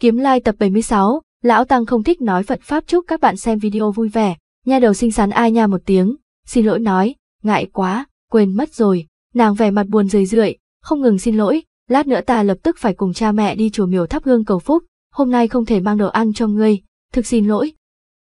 Kiếm Lai tập 76, Lão Tăng không thích nói Phật Pháp chúc các bạn xem video vui vẻ. Nha đầu xinh xắn ai nha một tiếng, xin lỗi nói, ngại quá, quên mất rồi. Nàng vẻ mặt buồn rười rượi, không ngừng xin lỗi, lát nữa ta lập tức phải cùng cha mẹ đi chùa miếu thắp hương cầu phúc, hôm nay không thể mang đồ ăn cho ngươi, thực xin lỗi.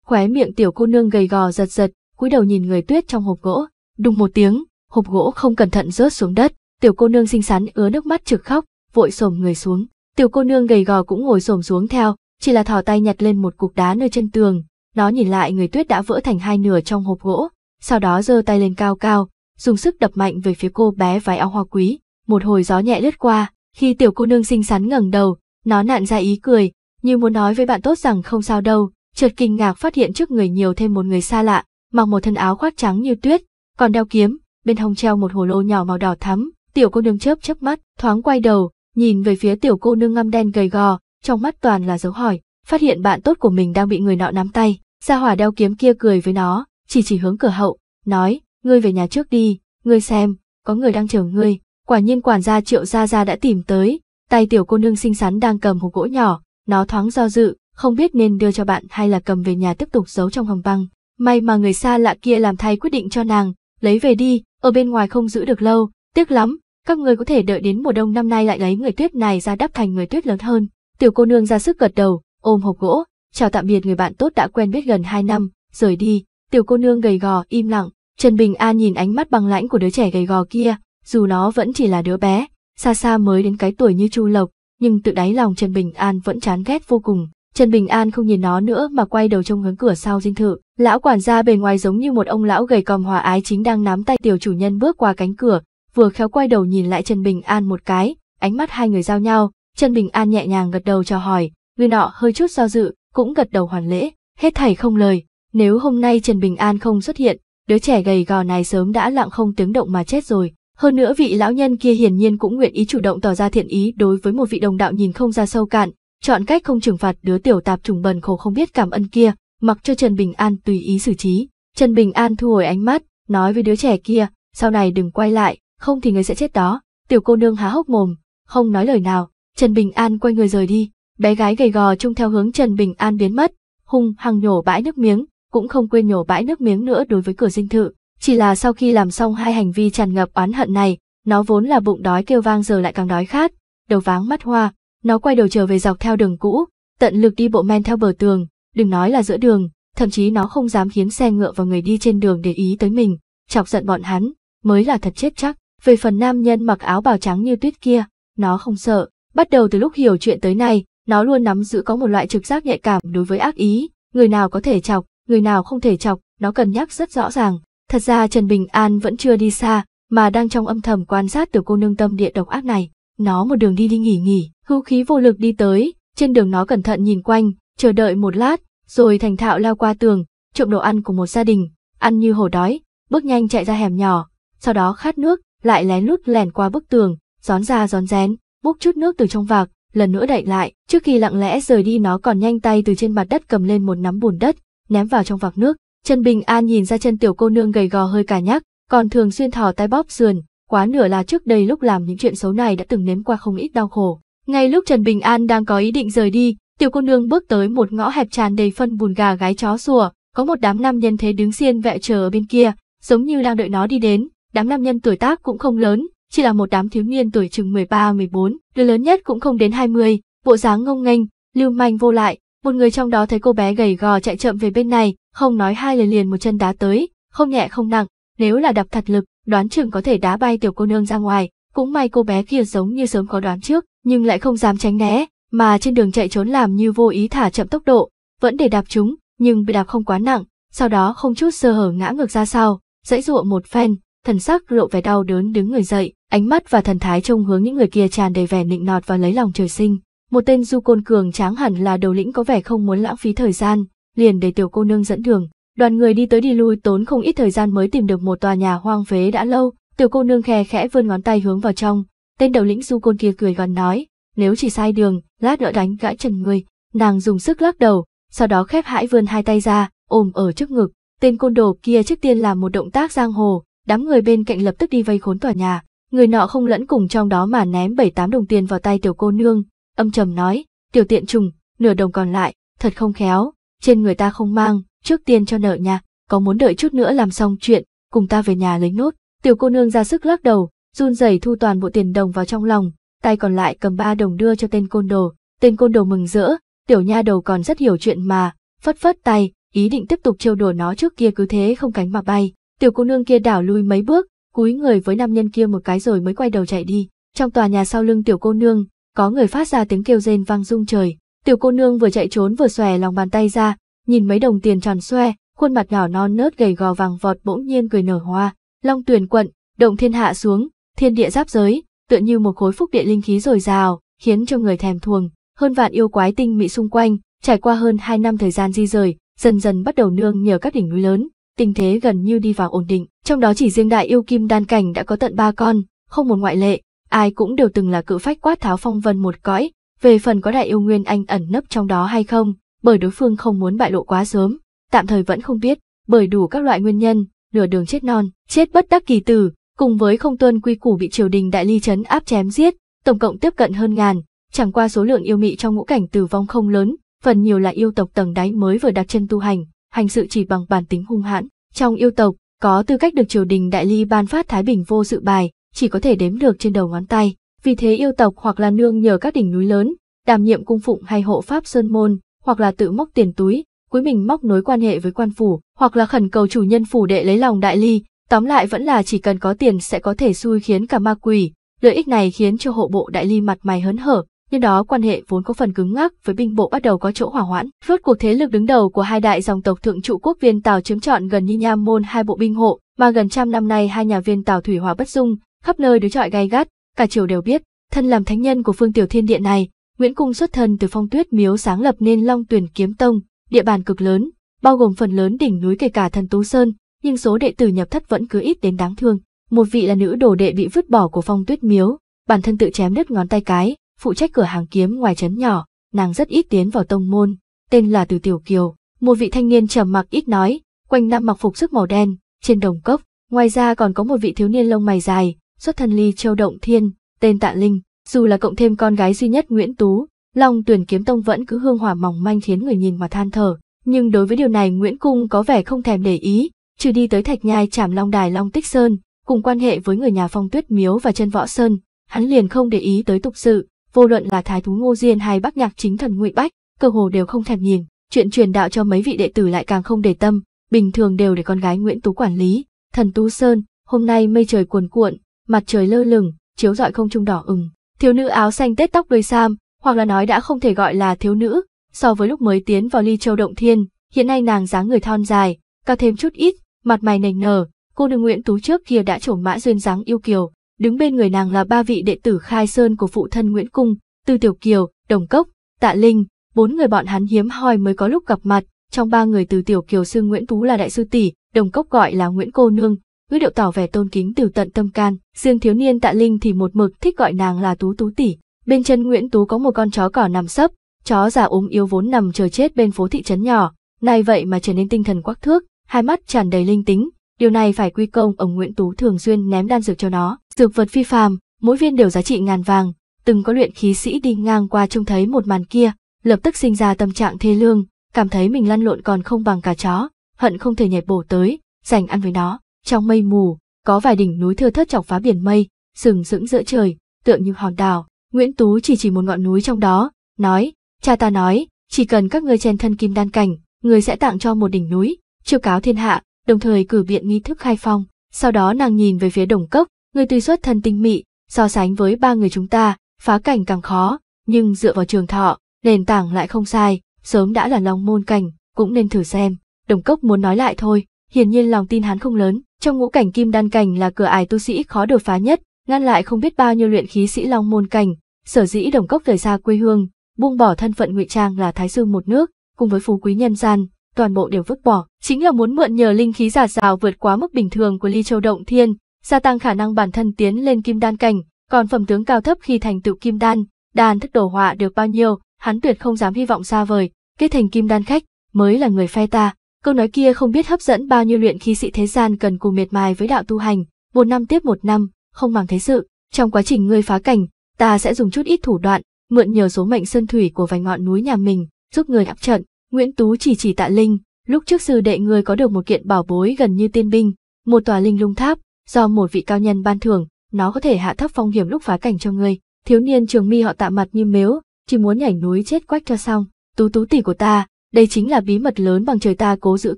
Khóe miệng tiểu cô nương gầy gò giật giật, cúi đầu nhìn người tuyết trong hộp gỗ, đùng một tiếng, hộp gỗ không cẩn thận rớt xuống đất, tiểu cô nương xinh xắn ứa nước mắt trực khóc, vội xổm người xuống. Tiểu cô nương gầy gò cũng ngồi xổm xuống theo, chỉ là thò tay nhặt lên một cục đá nơi chân tường, nó nhìn lại người tuyết đã vỡ thành hai nửa trong hộp gỗ, sau đó giơ tay lên cao cao, dùng sức đập mạnh về phía cô bé váy áo hoa quý, một hồi gió nhẹ lướt qua, khi tiểu cô nương xinh xắn ngẩng đầu, nó nặn ra ý cười, như muốn nói với bạn tốt rằng không sao đâu, chợt kinh ngạc phát hiện trước người nhiều thêm một người xa lạ, mặc một thân áo khoác trắng như tuyết, còn đeo kiếm, bên hông treo một hồ lô nhỏ màu đỏ thắm, tiểu cô nương chớp chớp mắt, thoáng quay đầu, nhìn về phía tiểu cô nương ngăm đen gầy gò, trong mắt toàn là dấu hỏi, phát hiện bạn tốt của mình đang bị người nọ nắm tay, gia hỏa đeo kiếm kia cười với nó, chỉ chỉ hướng cửa hậu, nói, ngươi về nhà trước đi, ngươi xem, có người đang chờ ngươi, quả nhiên quản gia triệu gia gia đã tìm tới, tay tiểu cô nương xinh xắn đang cầm hộp gỗ nhỏ, nó thoáng do dự, không biết nên đưa cho bạn hay là cầm về nhà tiếp tục giấu trong hầm băng, may mà người xa lạ kia làm thay quyết định cho nàng, lấy về đi, ở bên ngoài không giữ được lâu, tiếc lắm, các người có thể đợi đến mùa đông năm nay lại lấy người tuyết này ra đắp thành người tuyết lớn hơn. Tiểu cô nương ra sức gật đầu, ôm hộp gỗ, chào tạm biệt người bạn tốt đã quen biết gần 2 năm, rời đi. Tiểu cô nương gầy gò, im lặng. Trần Bình An nhìn ánh mắt băng lãnh của đứa trẻ gầy gò kia, dù nó vẫn chỉ là đứa bé, xa xa mới đến cái tuổi như Chu Lộc, nhưng tự đáy lòng Trần Bình An vẫn chán ghét vô cùng. Trần Bình An không nhìn nó nữa mà quay đầu trông hướng cửa sau dinh thự. Lão quản gia bề ngoài giống như một ông lão gầy còm hòa ái chính đang nắm tay tiểu chủ nhân bước qua cánh cửa, vừa khéo quay đầu nhìn lại Trần Bình An một cái, ánh mắt hai người giao nhau, Trần Bình An nhẹ nhàng gật đầu chào hỏi, người nọ hơi chút do dự, cũng gật đầu hoàn lễ, hết thảy không lời, nếu hôm nay Trần Bình An không xuất hiện, đứa trẻ gầy gò này sớm đã lặng không tiếng động mà chết rồi. Hơn nữa vị lão nhân kia hiển nhiên cũng nguyện ý chủ động tỏ ra thiện ý đối với một vị đồng đạo nhìn không ra sâu cạn, chọn cách không trừng phạt đứa tiểu tạp trùng bần khổ không biết cảm ơn kia, mặc cho Trần Bình An tùy ý xử trí. Trần Bình An thu hồi ánh mắt, nói với đứa trẻ kia, sau này đừng quay lại, không thì người sẽ chết đó. Tiểu cô nương há hốc mồm, không nói lời nào, Trần Bình An quay người rời đi, bé gái gầy gò trông theo hướng Trần Bình An biến mất, hung hăng nhổ bãi nước miếng, cũng không quên nhổ bãi nước miếng nữa đối với cửa dinh thự. Chỉ là sau khi làm xong hai hành vi tràn ngập oán hận này, nó vốn là bụng đói kêu vang giờ lại càng đói khát, đầu váng mắt hoa, nó quay đầu trở về dọc theo đường cũ, tận lực đi bộ men theo bờ tường, đừng nói là giữa đường, thậm chí nó không dám khiến xe ngựa và người đi trên đường để ý tới mình, chọc giận bọn hắn, mới là thật chết chắc. Về phần nam nhân mặc áo bào trắng như tuyết kia, nó không sợ. Bắt đầu từ lúc hiểu chuyện tới nay, nó luôn nắm giữ có một loại trực giác nhạy cảm đối với ác ý. Người nào có thể chọc, người nào không thể chọc, nó cần nhắc rất rõ ràng. Thật ra Trần Bình An vẫn chưa đi xa, mà đang trong âm thầm quan sát từ cô nương tâm địa độc ác này. Nó một đường đi đi nghỉ nghỉ, hưu khí vô lực đi tới, trên đường nó cẩn thận nhìn quanh, chờ đợi một lát, rồi thành thạo lao qua tường, trộm đồ ăn của một gia đình, ăn như hổ đói, bước nhanh chạy ra hẻm nhỏ, sau đó khát nước, lại lén lút lèn qua bức tường, gión ra gión rén, múc chút nước từ trong vạc, lần nữa đậy lại, trước khi lặng lẽ rời đi nó còn nhanh tay từ trên mặt đất cầm lên một nắm bùn đất, ném vào trong vạc nước. Trần Bình An nhìn ra chân tiểu cô nương gầy gò hơi cả nhắc, còn thường xuyên thò tay bóp sườn, quá nửa là trước đây lúc làm những chuyện xấu này đã từng nếm qua không ít đau khổ. Ngay lúc Trần Bình An đang có ý định rời đi, tiểu cô nương bước tới một ngõ hẹp tràn đầy phân bùn gà gái chó sủa, có một đám nam nhân thế đứng xiên vẹ chờ ở bên kia, giống như đang đợi nó đi đến, đám nam nhân tuổi tác cũng không lớn, chỉ là một đám thiếu niên tuổi chừng 13-14, đứa lớn nhất cũng không đến 20, bộ dáng ngông nghênh, lưu manh vô lại, một người trong đó thấy cô bé gầy gò chạy chậm về bên này, không nói hai lời liền một chân đá tới, không nhẹ không nặng, nếu là đập thật lực, đoán chừng có thể đá bay tiểu cô nương ra ngoài, cũng may cô bé kia giống như sớm có đoán trước, nhưng lại không dám tránh né, mà trên đường chạy trốn làm như vô ý thả chậm tốc độ, vẫn để đạp chúng, nhưng bị đạp không quá nặng, sau đó không chút sơ hở ngã ngược ra sau, dãy dụa một phen, thần sắc lộ vẻ đau đớn đứng người dậy, ánh mắt và thần thái trông hướng những người kia tràn đầy vẻ nịnh nọt và lấy lòng trời sinh. Một tên du côn cường tráng hẳn là đầu lĩnh có vẻ không muốn lãng phí thời gian, liền để tiểu cô nương dẫn đường. Đoàn người đi tới đi lui tốn không ít thời gian mới tìm được một tòa nhà hoang phế đã lâu, tiểu cô nương khe khẽ vươn ngón tay hướng vào trong. Tên đầu lĩnh du côn kia cười gần nói, nếu chỉ sai đường, lát nữa đánh gãi chân người. Nàng dùng sức lắc đầu, sau đó khép hãi vươn hai tay ra, ôm ở trước ngực. Tên côn đồ kia trước tiên làm một động tác giang hồ, đám người bên cạnh lập tức đi vây khốn tòa nhà, người nọ không lẫn cùng trong đó mà ném bảy tám đồng tiền vào tay tiểu cô nương, âm trầm nói, tiểu tiện trùng, nửa đồng còn lại, thật không khéo, trên người ta không mang, trước tiên cho nợ nha, có muốn đợi chút nữa làm xong chuyện, cùng ta về nhà lấy nốt, tiểu cô nương ra sức lắc đầu, run rẩy thu toàn bộ tiền đồng vào trong lòng, tay còn lại cầm ba đồng đưa cho tên côn đồ, tên côn đồ mừng rỡ, tiểu nha đầu còn rất hiểu chuyện mà, phất phất tay, ý định tiếp tục trêu đùa nó trước kia cứ thế không cánh mà bay. Tiểu cô nương kia đảo lui mấy bước, cúi người với nam nhân kia một cái rồi mới quay đầu chạy đi. Trong tòa nhà sau lưng tiểu cô nương, có người phát ra tiếng kêu rên vang rung trời. Tiểu cô nương vừa chạy trốn vừa xòe lòng bàn tay ra, nhìn mấy đồng tiền tròn xoe, khuôn mặt nhỏ non nớt gầy gò vàng vọt bỗng nhiên cười nở hoa. Long tuyền quận, động thiên hạ xuống, thiên địa giáp giới, tựa như một khối phúc địa linh khí dồi dào, khiến cho người thèm thuồng. Hơn vạn yêu quái tinh mị xung quanh, trải qua hơn 2 năm thời gian di rời, dần dần bắt đầu nương nhờ các đỉnh núi lớn, tình thế gần như đi vào ổn định. Trong đó chỉ riêng đại yêu kim đan cảnh đã có tận ba con, không một ngoại lệ, ai cũng đều từng là cự phách quát tháo phong vân một cõi, về phần có đại yêu nguyên anh ẩn nấp trong đó hay không, bởi đối phương không muốn bại lộ quá sớm, tạm thời vẫn không biết, bởi đủ các loại nguyên nhân, nửa đường chết non, chết bất đắc kỳ tử, cùng với không tuân quy củ bị triều đình đại ly chấn áp chém giết, tổng cộng tiếp cận hơn ngàn, chẳng qua số lượng yêu mị trong ngũ cảnh tử vong không lớn, phần nhiều là yêu tộc tầng đáy mới vừa đặt chân tu hành, hành sự chỉ bằng bản tính hung hãn. Trong yêu tộc, có tư cách được triều đình đại ly ban phát thái bình vô sự bài, chỉ có thể đếm được trên đầu ngón tay. Vì thế yêu tộc hoặc là nương nhờ các đỉnh núi lớn, đảm nhiệm cung phụng hay hộ pháp sơn môn, hoặc là tự móc tiền túi, cuối mình móc nối quan hệ với quan phủ, hoặc là khẩn cầu chủ nhân phủ đệ lấy lòng đại ly, tóm lại vẫn là chỉ cần có tiền sẽ có thể xui khiến cả ma quỷ. Lợi ích này khiến cho hộ bộ đại ly mặt mày hớn hở, nhưng đó quan hệ vốn có phần cứng ngắc với binh bộ bắt đầu có chỗ hỏa hoãn. Rốt cuộc thế lực đứng đầu của hai đại dòng tộc thượng trụ quốc viên Tào chiếm trọn gần như nham môn hai bộ binh hộ, mà gần trăm năm nay hai nhà viên Tào thủy hòa bất dung, khắp nơi đối chọi gay gắt, cả triều đều biết, thân làm thánh nhân của phương tiểu thiên địa này, Nguyễn Cung xuất thân từ phong tuyết miếu sáng lập nên Long Tuyển Kiếm Tông, địa bàn cực lớn, bao gồm phần lớn đỉnh núi kể cả thần Tú Sơn, nhưng số đệ tử nhập thất vẫn cứ ít đến đáng thương. Một vị là nữ đồ đệ bị vứt bỏ của phong tuyết miếu, bản thân tự chém đứt ngón tay cái, phụ trách cửa hàng kiếm ngoài trấn nhỏ, nàng rất ít tiến vào tông môn, tên là Từ Tiểu Kiều, một vị thanh niên trầm mặc ít nói, quanh năm mặc phục sức màu đen, trên đồng cốc, ngoài ra còn có một vị thiếu niên lông mày dài, xuất thân ly châu động thiên, tên Tạ Linh, dù là cộng thêm con gái duy nhất Nguyễn Tú, Long Tuyển Kiếm Tông vẫn cứ hương hỏa mỏng manh khiến người nhìn mà than thở, nhưng đối với điều này Nguyễn Cung có vẻ không thèm để ý, trừ đi tới Thạch Nhai Trảm Long Đài Long Tích Sơn, cùng quan hệ với người nhà Phong Tuyết Miếu và Chân Võ Sơn, hắn liền không để ý tới tục sự, vô luận là thái thú ngô diên hay bắc nhạc chính thần ngụy bách cơ hồ đều không thèm nhìn chuyện truyền đạo cho mấy vị đệ tử lại càng không để tâm bình thường đều để con gái nguyễn tú quản lý thần tú sơn hôm nay mây trời cuồn cuộn mặt trời lơ lửng chiếu rọi không trung đỏ ửng thiếu nữ áo xanh tết tóc đuôi sam hoặc là nói đã không thể gọi là thiếu nữ so với lúc mới tiến vào ly châu động thiên hiện nay nàng dáng người thon dài cao thêm chút ít mặt mày nành nở cô nương nguyễn tú trước kia đã trổ mã duyên dáng yêu kiều Đứng bên người nàng là ba vị đệ tử khai sơn của phụ thân Nguyễn Cung, Tư Tiểu Kiều, Đồng Cốc, Tạ Linh, bốn người bọn hắn hiếm hoi mới có lúc gặp mặt, trong ba người từ Tiểu Kiều xưng Nguyễn Tú là đại sư tỷ, Đồng Cốc gọi là Nguyễn Cô Nương, ngữ điệu tỏ vẻ tôn kính từ tận tâm can, riêng thiếu niên Tạ Linh thì một mực thích gọi nàng là Tú Tú tỷ. Bên chân Nguyễn Tú có một con chó cỏ nằm sấp, chó già ốm yếu vốn nằm chờ chết bên phố thị trấn nhỏ, nay vậy mà trở nên tinh thần quắc thước, hai mắt tràn đầy linh tính, Điều này phải quy công ông Nguyễn Tú thường xuyên ném đan dược cho nó. Dược vật phi phàm, mỗi viên đều giá trị ngàn vàng, từng có luyện khí sĩ đi ngang qua trông thấy một màn kia, lập tức sinh ra tâm trạng thê lương, cảm thấy mình lăn lộn còn không bằng cả chó, hận không thể nhảy bổ tới, giành ăn với nó. Trong mây mù, có vài đỉnh núi thưa thớt chọc phá biển mây, sừng sững giữa trời, tượng như hòn đảo. Nguyễn Tú chỉ chỉ một ngọn núi trong đó, nói, cha ta nói, chỉ cần các ngươi chen thân kim đan cảnh, người sẽ tặng cho một đỉnh núi, chiêu cáo thiên hạ, đồng thời cử biện nghi thức khai phong. Sau đó nàng nhìn về phía đồng cốc, người tuy xuất thân tinh mị, so sánh với ba người chúng ta, phá cảnh càng khó, nhưng dựa vào trường thọ, nền tảng lại không sai, sớm đã là long môn cảnh, cũng nên thử xem. Đồng cốc muốn nói lại thôi, hiển nhiên lòng tin hắn không lớn, trong ngũ cảnh kim đan cảnh là cửa ải tu sĩ khó đột phá nhất, ngăn lại không biết bao nhiêu luyện khí sĩ long môn cảnh, sở dĩ đồng cốc rời xa quê hương, buông bỏ thân phận ngụy trang là thái sư một nước, cùng với phú quý nhân gian, toàn bộ đều vứt bỏ, chính là muốn mượn nhờ linh khí giả rào vượt quá mức bình thường của Ly Châu Động Thiên, gia tăng khả năng bản thân tiến lên kim đan cảnh, còn phẩm tướng cao thấp khi thành tựu kim đan, đan thức đồ họa được bao nhiêu, hắn tuyệt không dám hy vọng xa vời, kết thành kim đan khách mới là người phe ta. Câu nói kia không biết hấp dẫn bao nhiêu luyện khí sĩ thế gian cần cù miệt mài với đạo tu hành, một năm tiếp một năm, không màng thế sự, trong quá trình ngươi phá cảnh, ta sẽ dùng chút ít thủ đoạn, mượn nhờ số mệnh sơn thủy của vài ngọn núi nhà mình, giúp người áp trận, Nguyễn Tú chỉ chỉ tạ Linh, lúc trước sư đệ người có được một kiện bảo bối gần như tiên binh, một tòa linh lung tháp, do một vị cao nhân ban thưởng, nó có thể hạ thấp phong hiểm lúc phá cảnh cho người. Thiếu niên trường mi họ tạ mặt như mếu, chỉ muốn nhảy núi chết quách cho xong. Tú tú tỷ của ta, đây chính là bí mật lớn bằng trời ta cố giữ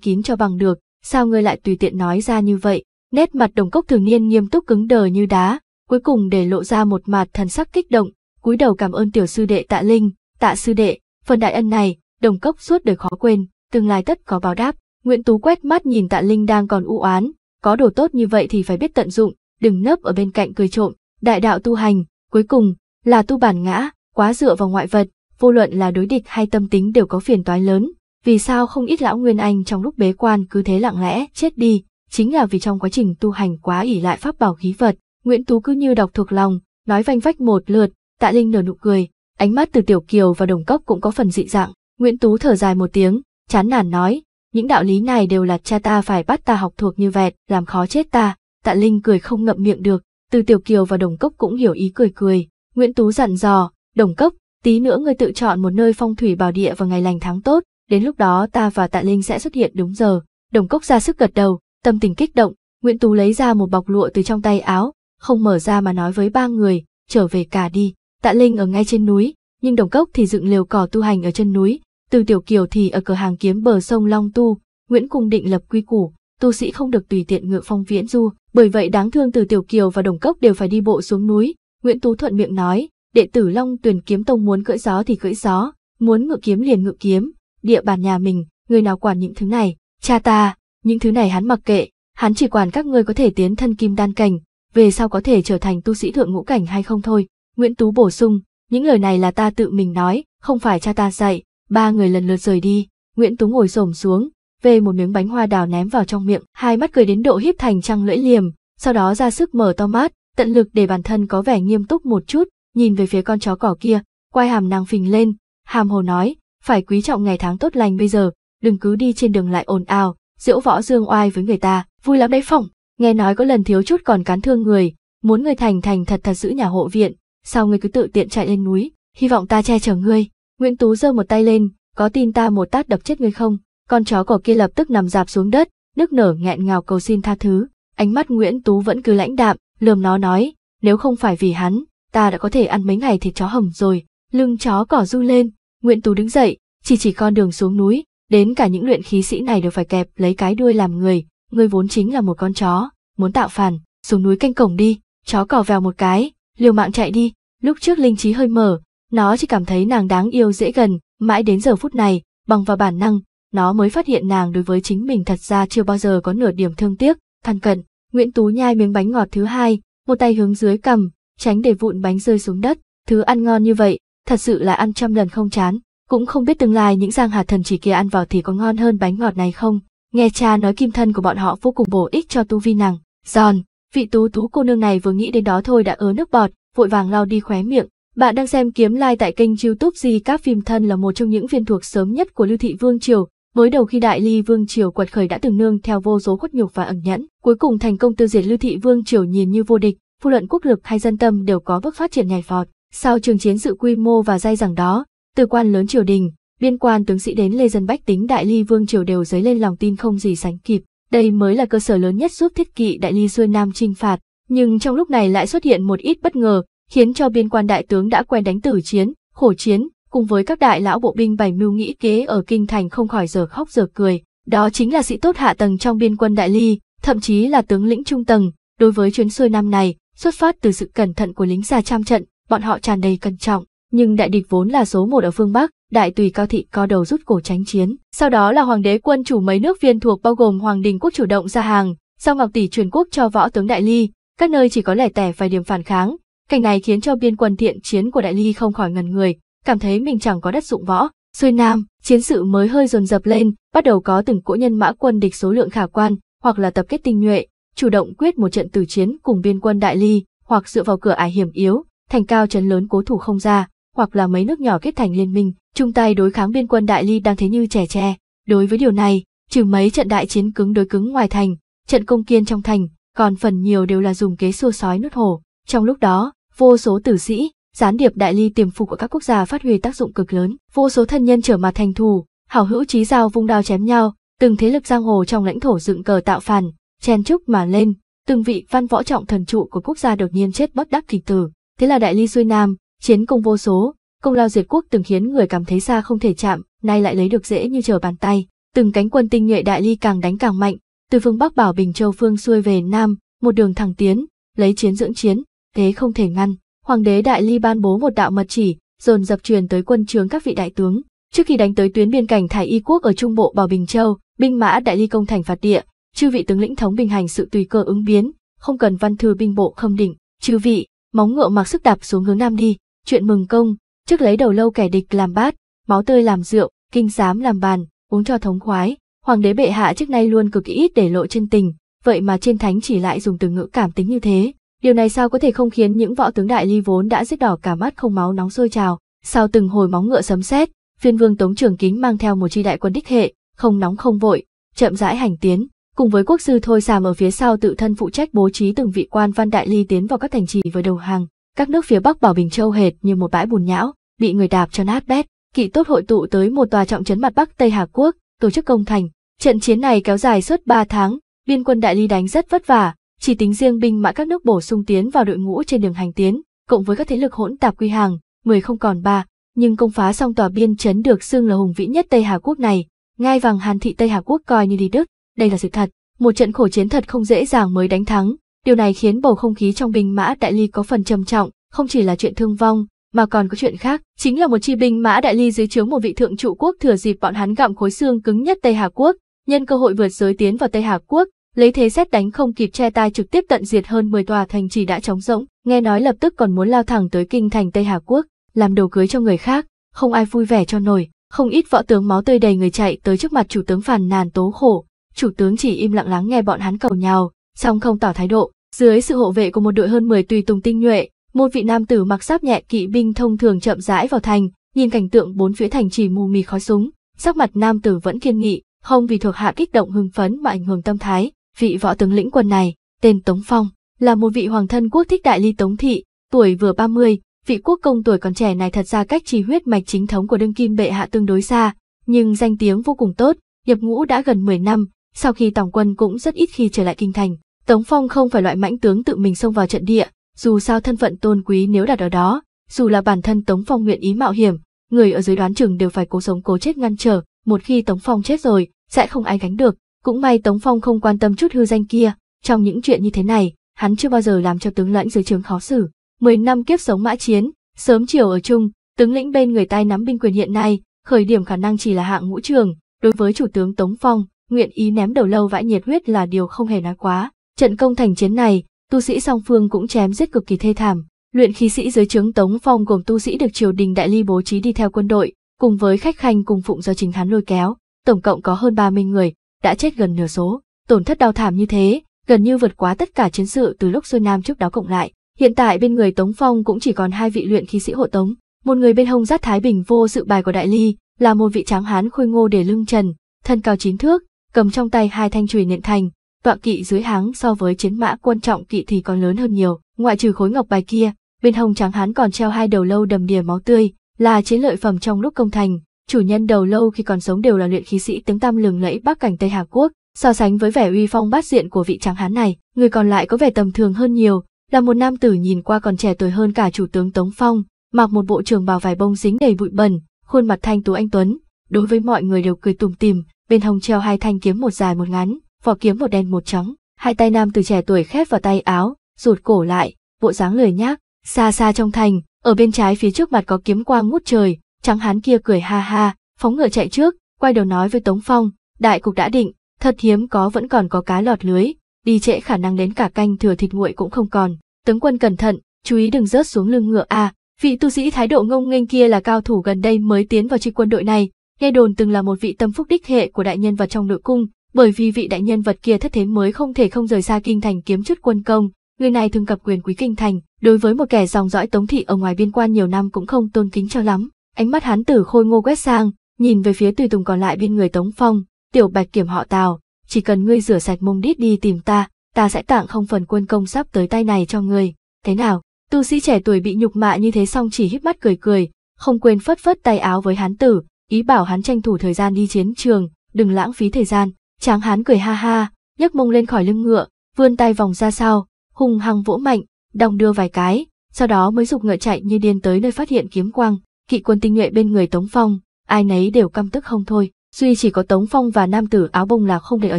kín cho bằng được, sao ngươi lại tùy tiện nói ra như vậy? Nét mặt đồng cốc thường niên nghiêm túc cứng đờ như đá, cuối cùng để lộ ra một mặt thần sắc kích động, cúi đầu cảm ơn tiểu sư đệ tạ linh, tạ sư đệ, phần đại ân này, đồng cốc suốt đời khó quên, tương lai tất có báo đáp. Nguyễn Tú quét mắt nhìn Tạ Linh đang còn u oán, có đồ tốt như vậy thì phải biết tận dụng, đừng nấp ở bên cạnh cười trộm. Đại đạo tu hành, cuối cùng là tu bản ngã, quá dựa vào ngoại vật, vô luận là đối địch hay tâm tính đều có phiền toái lớn. Vì sao không ít lão Nguyên Anh trong lúc bế quan cứ thế lặng lẽ chết đi, chính là vì trong quá trình tu hành quá ỷ lại pháp bảo khí vật, Nguyễn Tú cứ như đọc thuộc lòng, nói vanh vách một lượt, Tạ Linh nở nụ cười, ánh mắt từ Tiểu Kiều và Đồng Cốc cũng có phần dị dạng. Nguyễn Tú thở dài một tiếng, chán nản nói, những đạo lý này đều là cha ta phải bắt ta học thuộc như vẹt, làm khó chết ta. Tạ Linh cười không ngậm miệng được, từ Tiểu Kiều và Đồng Cốc cũng hiểu ý cười cười. Nguyễn Tú dặn dò, Đồng Cốc, tí nữa ngươi tự chọn một nơi phong thủy bảo địa vào ngày lành tháng tốt, đến lúc đó ta và Tạ Linh sẽ xuất hiện đúng giờ. Đồng Cốc ra sức gật đầu, tâm tình kích động, Nguyễn Tú lấy ra một bọc lụa từ trong tay áo, không mở ra mà nói với ba người, trở về cả đi. Tạ Linh ở ngay trên núi, nhưng Đồng Cốc thì dựng liều cỏ tu hành ở chân núi, từ tiểu kiều thì ở cửa hàng kiếm bờ sông Long Tu, Nguyễn Cung định lập quy củ, tu sĩ không được tùy tiện ngựa phong viễn du, bởi vậy đáng thương từ tiểu kiều và đồng cốc đều phải đi bộ xuống núi. Nguyễn Tú thuận miệng nói, đệ tử Long Tuyền kiếm tông muốn cưỡi gió thì cưỡi gió, muốn ngựa kiếm liền ngựa kiếm, địa bàn nhà mình, người nào quản những thứ này, cha ta, những thứ này hắn mặc kệ, hắn chỉ quản các ngươi có thể tiến thân kim đan cảnh, về sau có thể trở thành tu sĩ thượng ngũ cảnh hay không thôi. Nguyễn Tú bổ sung, những lời này là ta tự mình nói, không phải cha ta dạy, Ba người lần lượt rời đi, Nguyễn Tú ngồi xổm xuống, về một miếng bánh hoa đào ném vào trong miệng, hai mắt cười đến độ híp thành trăng lưỡi liềm, sau đó ra sức mở to mắt, tận lực để bản thân có vẻ nghiêm túc một chút, nhìn về phía con chó cỏ kia, quay hàm nàng phình lên, hàm hồ nói, phải quý trọng ngày tháng tốt lành bây giờ, đừng cứ đi trên đường lại ồn ào, diễu võ dương oai với người ta, vui lắm đấy phỏng, nghe nói có lần thiếu chút còn cán thương người, muốn người thành thành thật thật giữ nhà hộ viện, sao ngươi cứ tự tiện chạy lên núi, hy vọng ta che chở ngươi. Nguyễn Tú giơ một tay lên, có tin ta một tát đập chết ngươi không? Con chó cỏ kia lập tức nằm dạp xuống đất, nước nở nghẹn ngào cầu xin tha thứ. Ánh mắt Nguyễn Tú vẫn cứ lãnh đạm, lườm nó nói, nếu không phải vì hắn, ta đã có thể ăn mấy ngày thịt chó hầm rồi. Lưng chó cỏ du lên, Nguyễn Tú đứng dậy, chỉ chỉ con đường xuống núi, đến cả những luyện khí sĩ này đều phải kẹp lấy cái đuôi làm người, ngươi vốn chính là một con chó, muốn tạo phản, xuống núi canh cổng đi, chó cỏ vèo một cái, liều mạng chạy đi, lúc trước linh trí hơi mở, nó chỉ cảm thấy nàng đáng yêu dễ gần, mãi đến giờ phút này, bằng vào bản năng, nó mới phát hiện nàng đối với chính mình thật ra chưa bao giờ có nửa điểm thương tiếc, thân cận. Nguyễn Tú nhai miếng bánh ngọt thứ hai, một tay hướng dưới cầm, tránh để vụn bánh rơi xuống đất. Thứ ăn ngon như vậy, thật sự là ăn trăm lần không chán, cũng không biết tương lai những giang hà thần chỉ kia ăn vào thì có ngon hơn bánh ngọt này không. Nghe cha nói kim thân của bọn họ vô cùng bổ ích cho tu vi nàng. Giòn, vị tú tú cô nương này vừa nghĩ đến đó thôi đã ớ nước bọt, vội vàng lau đi khóe miệng, bạn đang xem Kiếm Lai like tại kênh youtube gì Các Phim Thân là một trong những viên thuộc sớm nhất của Lưu Thị Vương Triều. Mới đầu khi Đại Ly Vương Triều quật khởi đã từng nương theo vô số khuất nhục và ẩn nhẫn, cuối cùng thành công tiêu diệt Lưu Thị Vương Triều nhìn như vô địch, phu luận quốc lực hay dân tâm đều có bước phát triển nhảy vọt. Sau trường chiến sự quy mô và dai dẳng đó, từ quan lớn triều đình, biên quan tướng sĩ đến lê dân bách tính Đại Ly Vương Triều đều dấy lên lòng tin không gì sánh kịp. Đây mới là cơ sở lớn nhất giúp thiết kỵ Đại Ly xuôi Nam chinh phạt. Nhưng trong lúc này lại xuất hiện một ít bất ngờ, khiến cho biên quan đại tướng đã quen đánh tử chiến, khổ chiến, cùng với các đại lão bộ binh bày mưu nghĩ kế ở kinh thành không khỏi giờ khóc giờ cười. Đó chính là sĩ tốt hạ tầng trong biên quân đại ly, thậm chí là tướng lĩnh trung tầng. Đối với chuyến xuôi năm này, xuất phát từ sự cẩn thận của lính già trăm trận, bọn họ tràn đầy cẩn trọng. Nhưng đại địch vốn là số một ở phương Bắc, đại tùy cao thị co đầu rút cổ tránh chiến. Sau đó là hoàng đế quân chủ mấy nước viên thuộc bao gồm hoàng đình quốc chủ động ra hàng, sau ngọc tỷ truyền quốc cho võ tướng đại ly, các nơi chỉ có lẻ tẻ vài điểm phản kháng, Cảnh này khiến cho biên quân thiện chiến của Đại Ly không khỏi ngần người, cảm thấy mình chẳng có đất dụng võ. Xuôi Nam, chiến sự mới hơi dồn dập lên, bắt đầu có từng cỗ nhân mã quân địch số lượng khả quan, hoặc là tập kết tinh nhuệ, chủ động quyết một trận tử chiến cùng biên quân Đại Ly, hoặc dựa vào cửa ải hiểm yếu, thành cao trấn lớn cố thủ không ra, hoặc là mấy nước nhỏ kết thành liên minh, chung tay đối kháng biên quân Đại Ly đang thế như trẻ tre. Đối với điều này, trừ mấy trận đại chiến cứng đối cứng ngoài thành, trận công kiên trong thành, còn phần nhiều đều là dùng kế xua sói nút hổ. Trong lúc đó, vô số tử sĩ, gián điệp đại ly tiềm phục của các quốc gia phát huy tác dụng cực lớn, vô số thân nhân trở mặt thành thù, hảo hữu chí giao vung đao chém nhau, từng thế lực giang hồ trong lãnh thổ dựng cờ tạo phản, chen chúc mà lên, từng vị văn võ trọng thần trụ của quốc gia đột nhiên chết bất đắc kỳ tử, thế là đại ly xuôi nam, chiến công vô số, công lao diệt quốc từng khiến người cảm thấy xa không thể chạm, nay lại lấy được dễ như trở bàn tay, từng cánh quân tinh nhuệ đại ly càng đánh càng mạnh, từ phương bắc bảo bình châu phương xuôi về nam, một đường thẳng tiến, lấy chiến dưỡng chiến, thế không thể ngăn. Hoàng đế Đại Ly ban bố một đạo mật chỉ, dồn dập truyền tới quân trướng các vị đại tướng. Trước khi đánh tới tuyến biên cảnh Thái Y quốc ở trung bộ Bảo Bình Châu, binh mã Đại Ly công thành phạt địa, chư vị tướng lĩnh thống bình hành sự tùy cơ ứng biến, không cần văn thư binh bộ khâm định, chư vị, móng ngựa mặc sức đạp xuống hướng nam đi, chuyện mừng công, trước lấy đầu lâu kẻ địch làm bát, máu tươi làm rượu, kinh giám làm bàn, uống cho thống khoái, hoàng đế bệ hạ trước nay luôn cực ít để lộ chân tình, vậy mà trên thánh chỉ lại dùng từ ngữ cảm tính như thế, Điều này sao có thể không khiến những võ tướng đại ly vốn đã giết đỏ cả mắt không máu nóng sôi trào, sau từng hồi móng ngựa sấm sét, phiên vương Tống Trường Kính mang theo một chi đại quân đích hệ, không nóng không vội, chậm rãi hành tiến, cùng với quốc sư Thôi Sàm ở phía sau tự thân phụ trách bố trí từng vị quan văn đại ly tiến vào các thành trì với đầu hàng, các nước phía bắc bảo bình châu hệt như một bãi bùn nhão, bị người đạp cho nát bét, kỵ tốt hội tụ tới một tòa trọng trấn mặt bắc Tây Hà quốc, tổ chức công thành, trận chiến này kéo dài suốt ba tháng, biên quân đại ly đánh rất vất vả, chỉ tính riêng binh mã các nước bổ sung tiến vào đội ngũ trên đường hành tiến, cộng với các thế lực hỗn tạp quy hàng, 10 không còn ba, nhưng công phá xong tòa biên chấn được xưng là hùng vĩ nhất Tây Hà Quốc này, ngai vàng Hàn thị Tây Hà Quốc coi như đi Đức, đây là sự thật, một trận khổ chiến thật không dễ dàng mới đánh thắng, điều này khiến bầu không khí trong binh mã đại ly có phần trầm trọng, không chỉ là chuyện thương vong, mà còn có chuyện khác, chính là một chi binh mã đại ly dưới trướng một vị thượng trụ quốc thừa dịp bọn hắn gặm khối xương cứng nhất Tây Hà Quốc, nhân cơ hội vượt giới tiến vào Tây Hà Quốc, lấy thế xét đánh không kịp che tai trực tiếp tận diệt hơn 10 tòa thành trì đã trống rỗng, nghe nói lập tức còn muốn lao thẳng tới kinh thành Tây Hà Quốc, làm đầu cưới cho người khác, không ai vui vẻ cho nổi, không ít võ tướng máu tươi đầy người chạy tới trước mặt chủ tướng phàn nàn tố khổ, chủ tướng chỉ im lặng lắng nghe bọn hắn cầu nhào, song không tỏ thái độ, dưới sự hộ vệ của một đội hơn 10 tùy tùng tinh nhuệ, một vị nam tử mặc giáp nhẹ kỵ binh thông thường chậm rãi vào thành, nhìn cảnh tượng bốn phía thành trì mù mịt khói súng, sắc mặt nam tử vẫn kiên nghị, không vì thuộc hạ kích động hưng phấn mà ảnh hưởng tâm thái, Vị võ tướng lĩnh quân này, tên Tống Phong, là một vị hoàng thân quốc thích đại ly Tống Thị, tuổi vừa 30, vị quốc công tuổi còn trẻ này thật ra cách trì huyết mạch chính thống của đương kim bệ hạ tương đối xa, nhưng danh tiếng vô cùng tốt, nhập ngũ đã gần 10 năm, sau khi tổng quân cũng rất ít khi trở lại kinh thành. Tống Phong không phải loại mãnh tướng tự mình xông vào trận địa, dù sao thân phận tôn quý nếu đặt ở đó, dù là bản thân Tống Phong nguyện ý mạo hiểm, người ở dưới đoán chừng đều phải cố sống cố chết ngăn trở, một khi Tống Phong chết rồi, sẽ không ai gánh được, cũng may Tống Phong không quan tâm chút hư danh kia, trong những chuyện như thế này, hắn chưa bao giờ làm cho tướng lãnh dưới trướng khó xử. Mười năm kiếp sống mã chiến, sớm chiều ở chung, tướng lĩnh bên người tay nắm binh quyền hiện nay, khởi điểm khả năng chỉ là hạng ngũ trường, đối với chủ tướng Tống Phong, nguyện ý ném đầu lâu vãi nhiệt huyết là điều không hề nói quá. Trận công thành chiến này, tu sĩ song phương cũng chém giết cực kỳ thê thảm. Luyện khí sĩ dưới trướng Tống Phong gồm tu sĩ được triều đình đại ly bố trí đi theo quân đội, cùng với khách khanh cùng phụng do chính hắn lôi kéo, tổng cộng có hơn 30 người, đã chết gần nửa số, tổn thất đau thảm như thế, gần như vượt quá tất cả chiến sự từ lúc xuôi nam trước đó cộng lại. Hiện tại bên người Tống Phong cũng chỉ còn hai vị luyện khí sĩ hộ tống, một người bên hông giáp thái bình vô sự bài của đại ly, là một vị tráng hán khôi ngô để lưng trần, thân cao chín thước, cầm trong tay hai thanh chùy nện thành, tọa kỵ dưới háng so với chiến mã quân trọng kỵ thì còn lớn hơn nhiều, ngoại trừ khối ngọc bài kia, bên hông tráng hán còn treo hai đầu lâu đầm đìa máu tươi, là chiến lợi phẩm trong lúc công thành, chủ nhân đầu lâu khi còn sống đều là luyện khí sĩ tướng tam lừng lẫy bắc cảnh Tây Hà Quốc, so sánh với vẻ uy phong bát diện của vị tráng hán này, người còn lại có vẻ tầm thường hơn nhiều, là một nam tử nhìn qua còn trẻ tuổi hơn cả chủ tướng Tống Phong, mặc một bộ trường bào vải bông dính đầy bụi bẩn, khuôn mặt thanh tú anh tuấn, đối với mọi người đều cười tủm tìm bên hông treo hai thanh kiếm một dài một ngắn, vỏ kiếm một đen một trắng, hai tay nam tử trẻ tuổi khép vào tay áo, rụt cổ lại, bộ dáng lười nhác, xa xa trong thành, ở bên trái phía trước mặt có kiếm quang ngút trời, trắng hán kia cười ha ha, phóng ngựa chạy trước, quay đầu nói với Tống Phong, đại cục đã định, thật hiếm có vẫn còn có cá lọt lưới, đi trễ khả năng đến cả canh thừa thịt nguội cũng không còn. Tướng quân cẩn thận, chú ý đừng rớt xuống lưng ngựa a. À, vị tu sĩ thái độ ngông nghênh kia là cao thủ gần đây mới tiến vào chi quân đội này, nghe đồn từng là một vị tâm phúc đích hệ của đại nhân vật trong nội cung, bởi vì vị đại nhân vật kia thất thế mới không thể không rời xa kinh thành kiếm chút quân công. Người này thường cập quyền quý kinh thành, đối với một kẻ dòng dõi Tống thị ở ngoài biên quan nhiều năm cũng không tôn kính cho lắm. Ánh mắt hắn tử khôi ngô quét sang, nhìn về phía tùy tùng còn lại bên người Tống Phong, tiểu bạch kiểm họ Tào, chỉ cần ngươi rửa sạch mông đít đi tìm ta, ta sẽ tặng không phần quân công sắp tới tay này cho ngươi. Thế nào? Tu sĩ trẻ tuổi bị nhục mạ như thế xong chỉ híp mắt cười cười, không quên phất phất tay áo với hắn tử, ý bảo hắn tranh thủ thời gian đi chiến trường, đừng lãng phí thời gian. Tráng hắn cười ha ha, nhấc mông lên khỏi lưng ngựa, vươn tay vòng ra sau, hùng hăng vỗ mạnh, đong đưa vài cái, sau đó mới dục ngựa chạy như điên tới nơi phát hiện kiếm quang kỵ quân tinh nhuệ bên người Tống Phong, ai nấy đều căm tức không thôi, duy chỉ có Tống Phong và nam tử áo bông là không để ở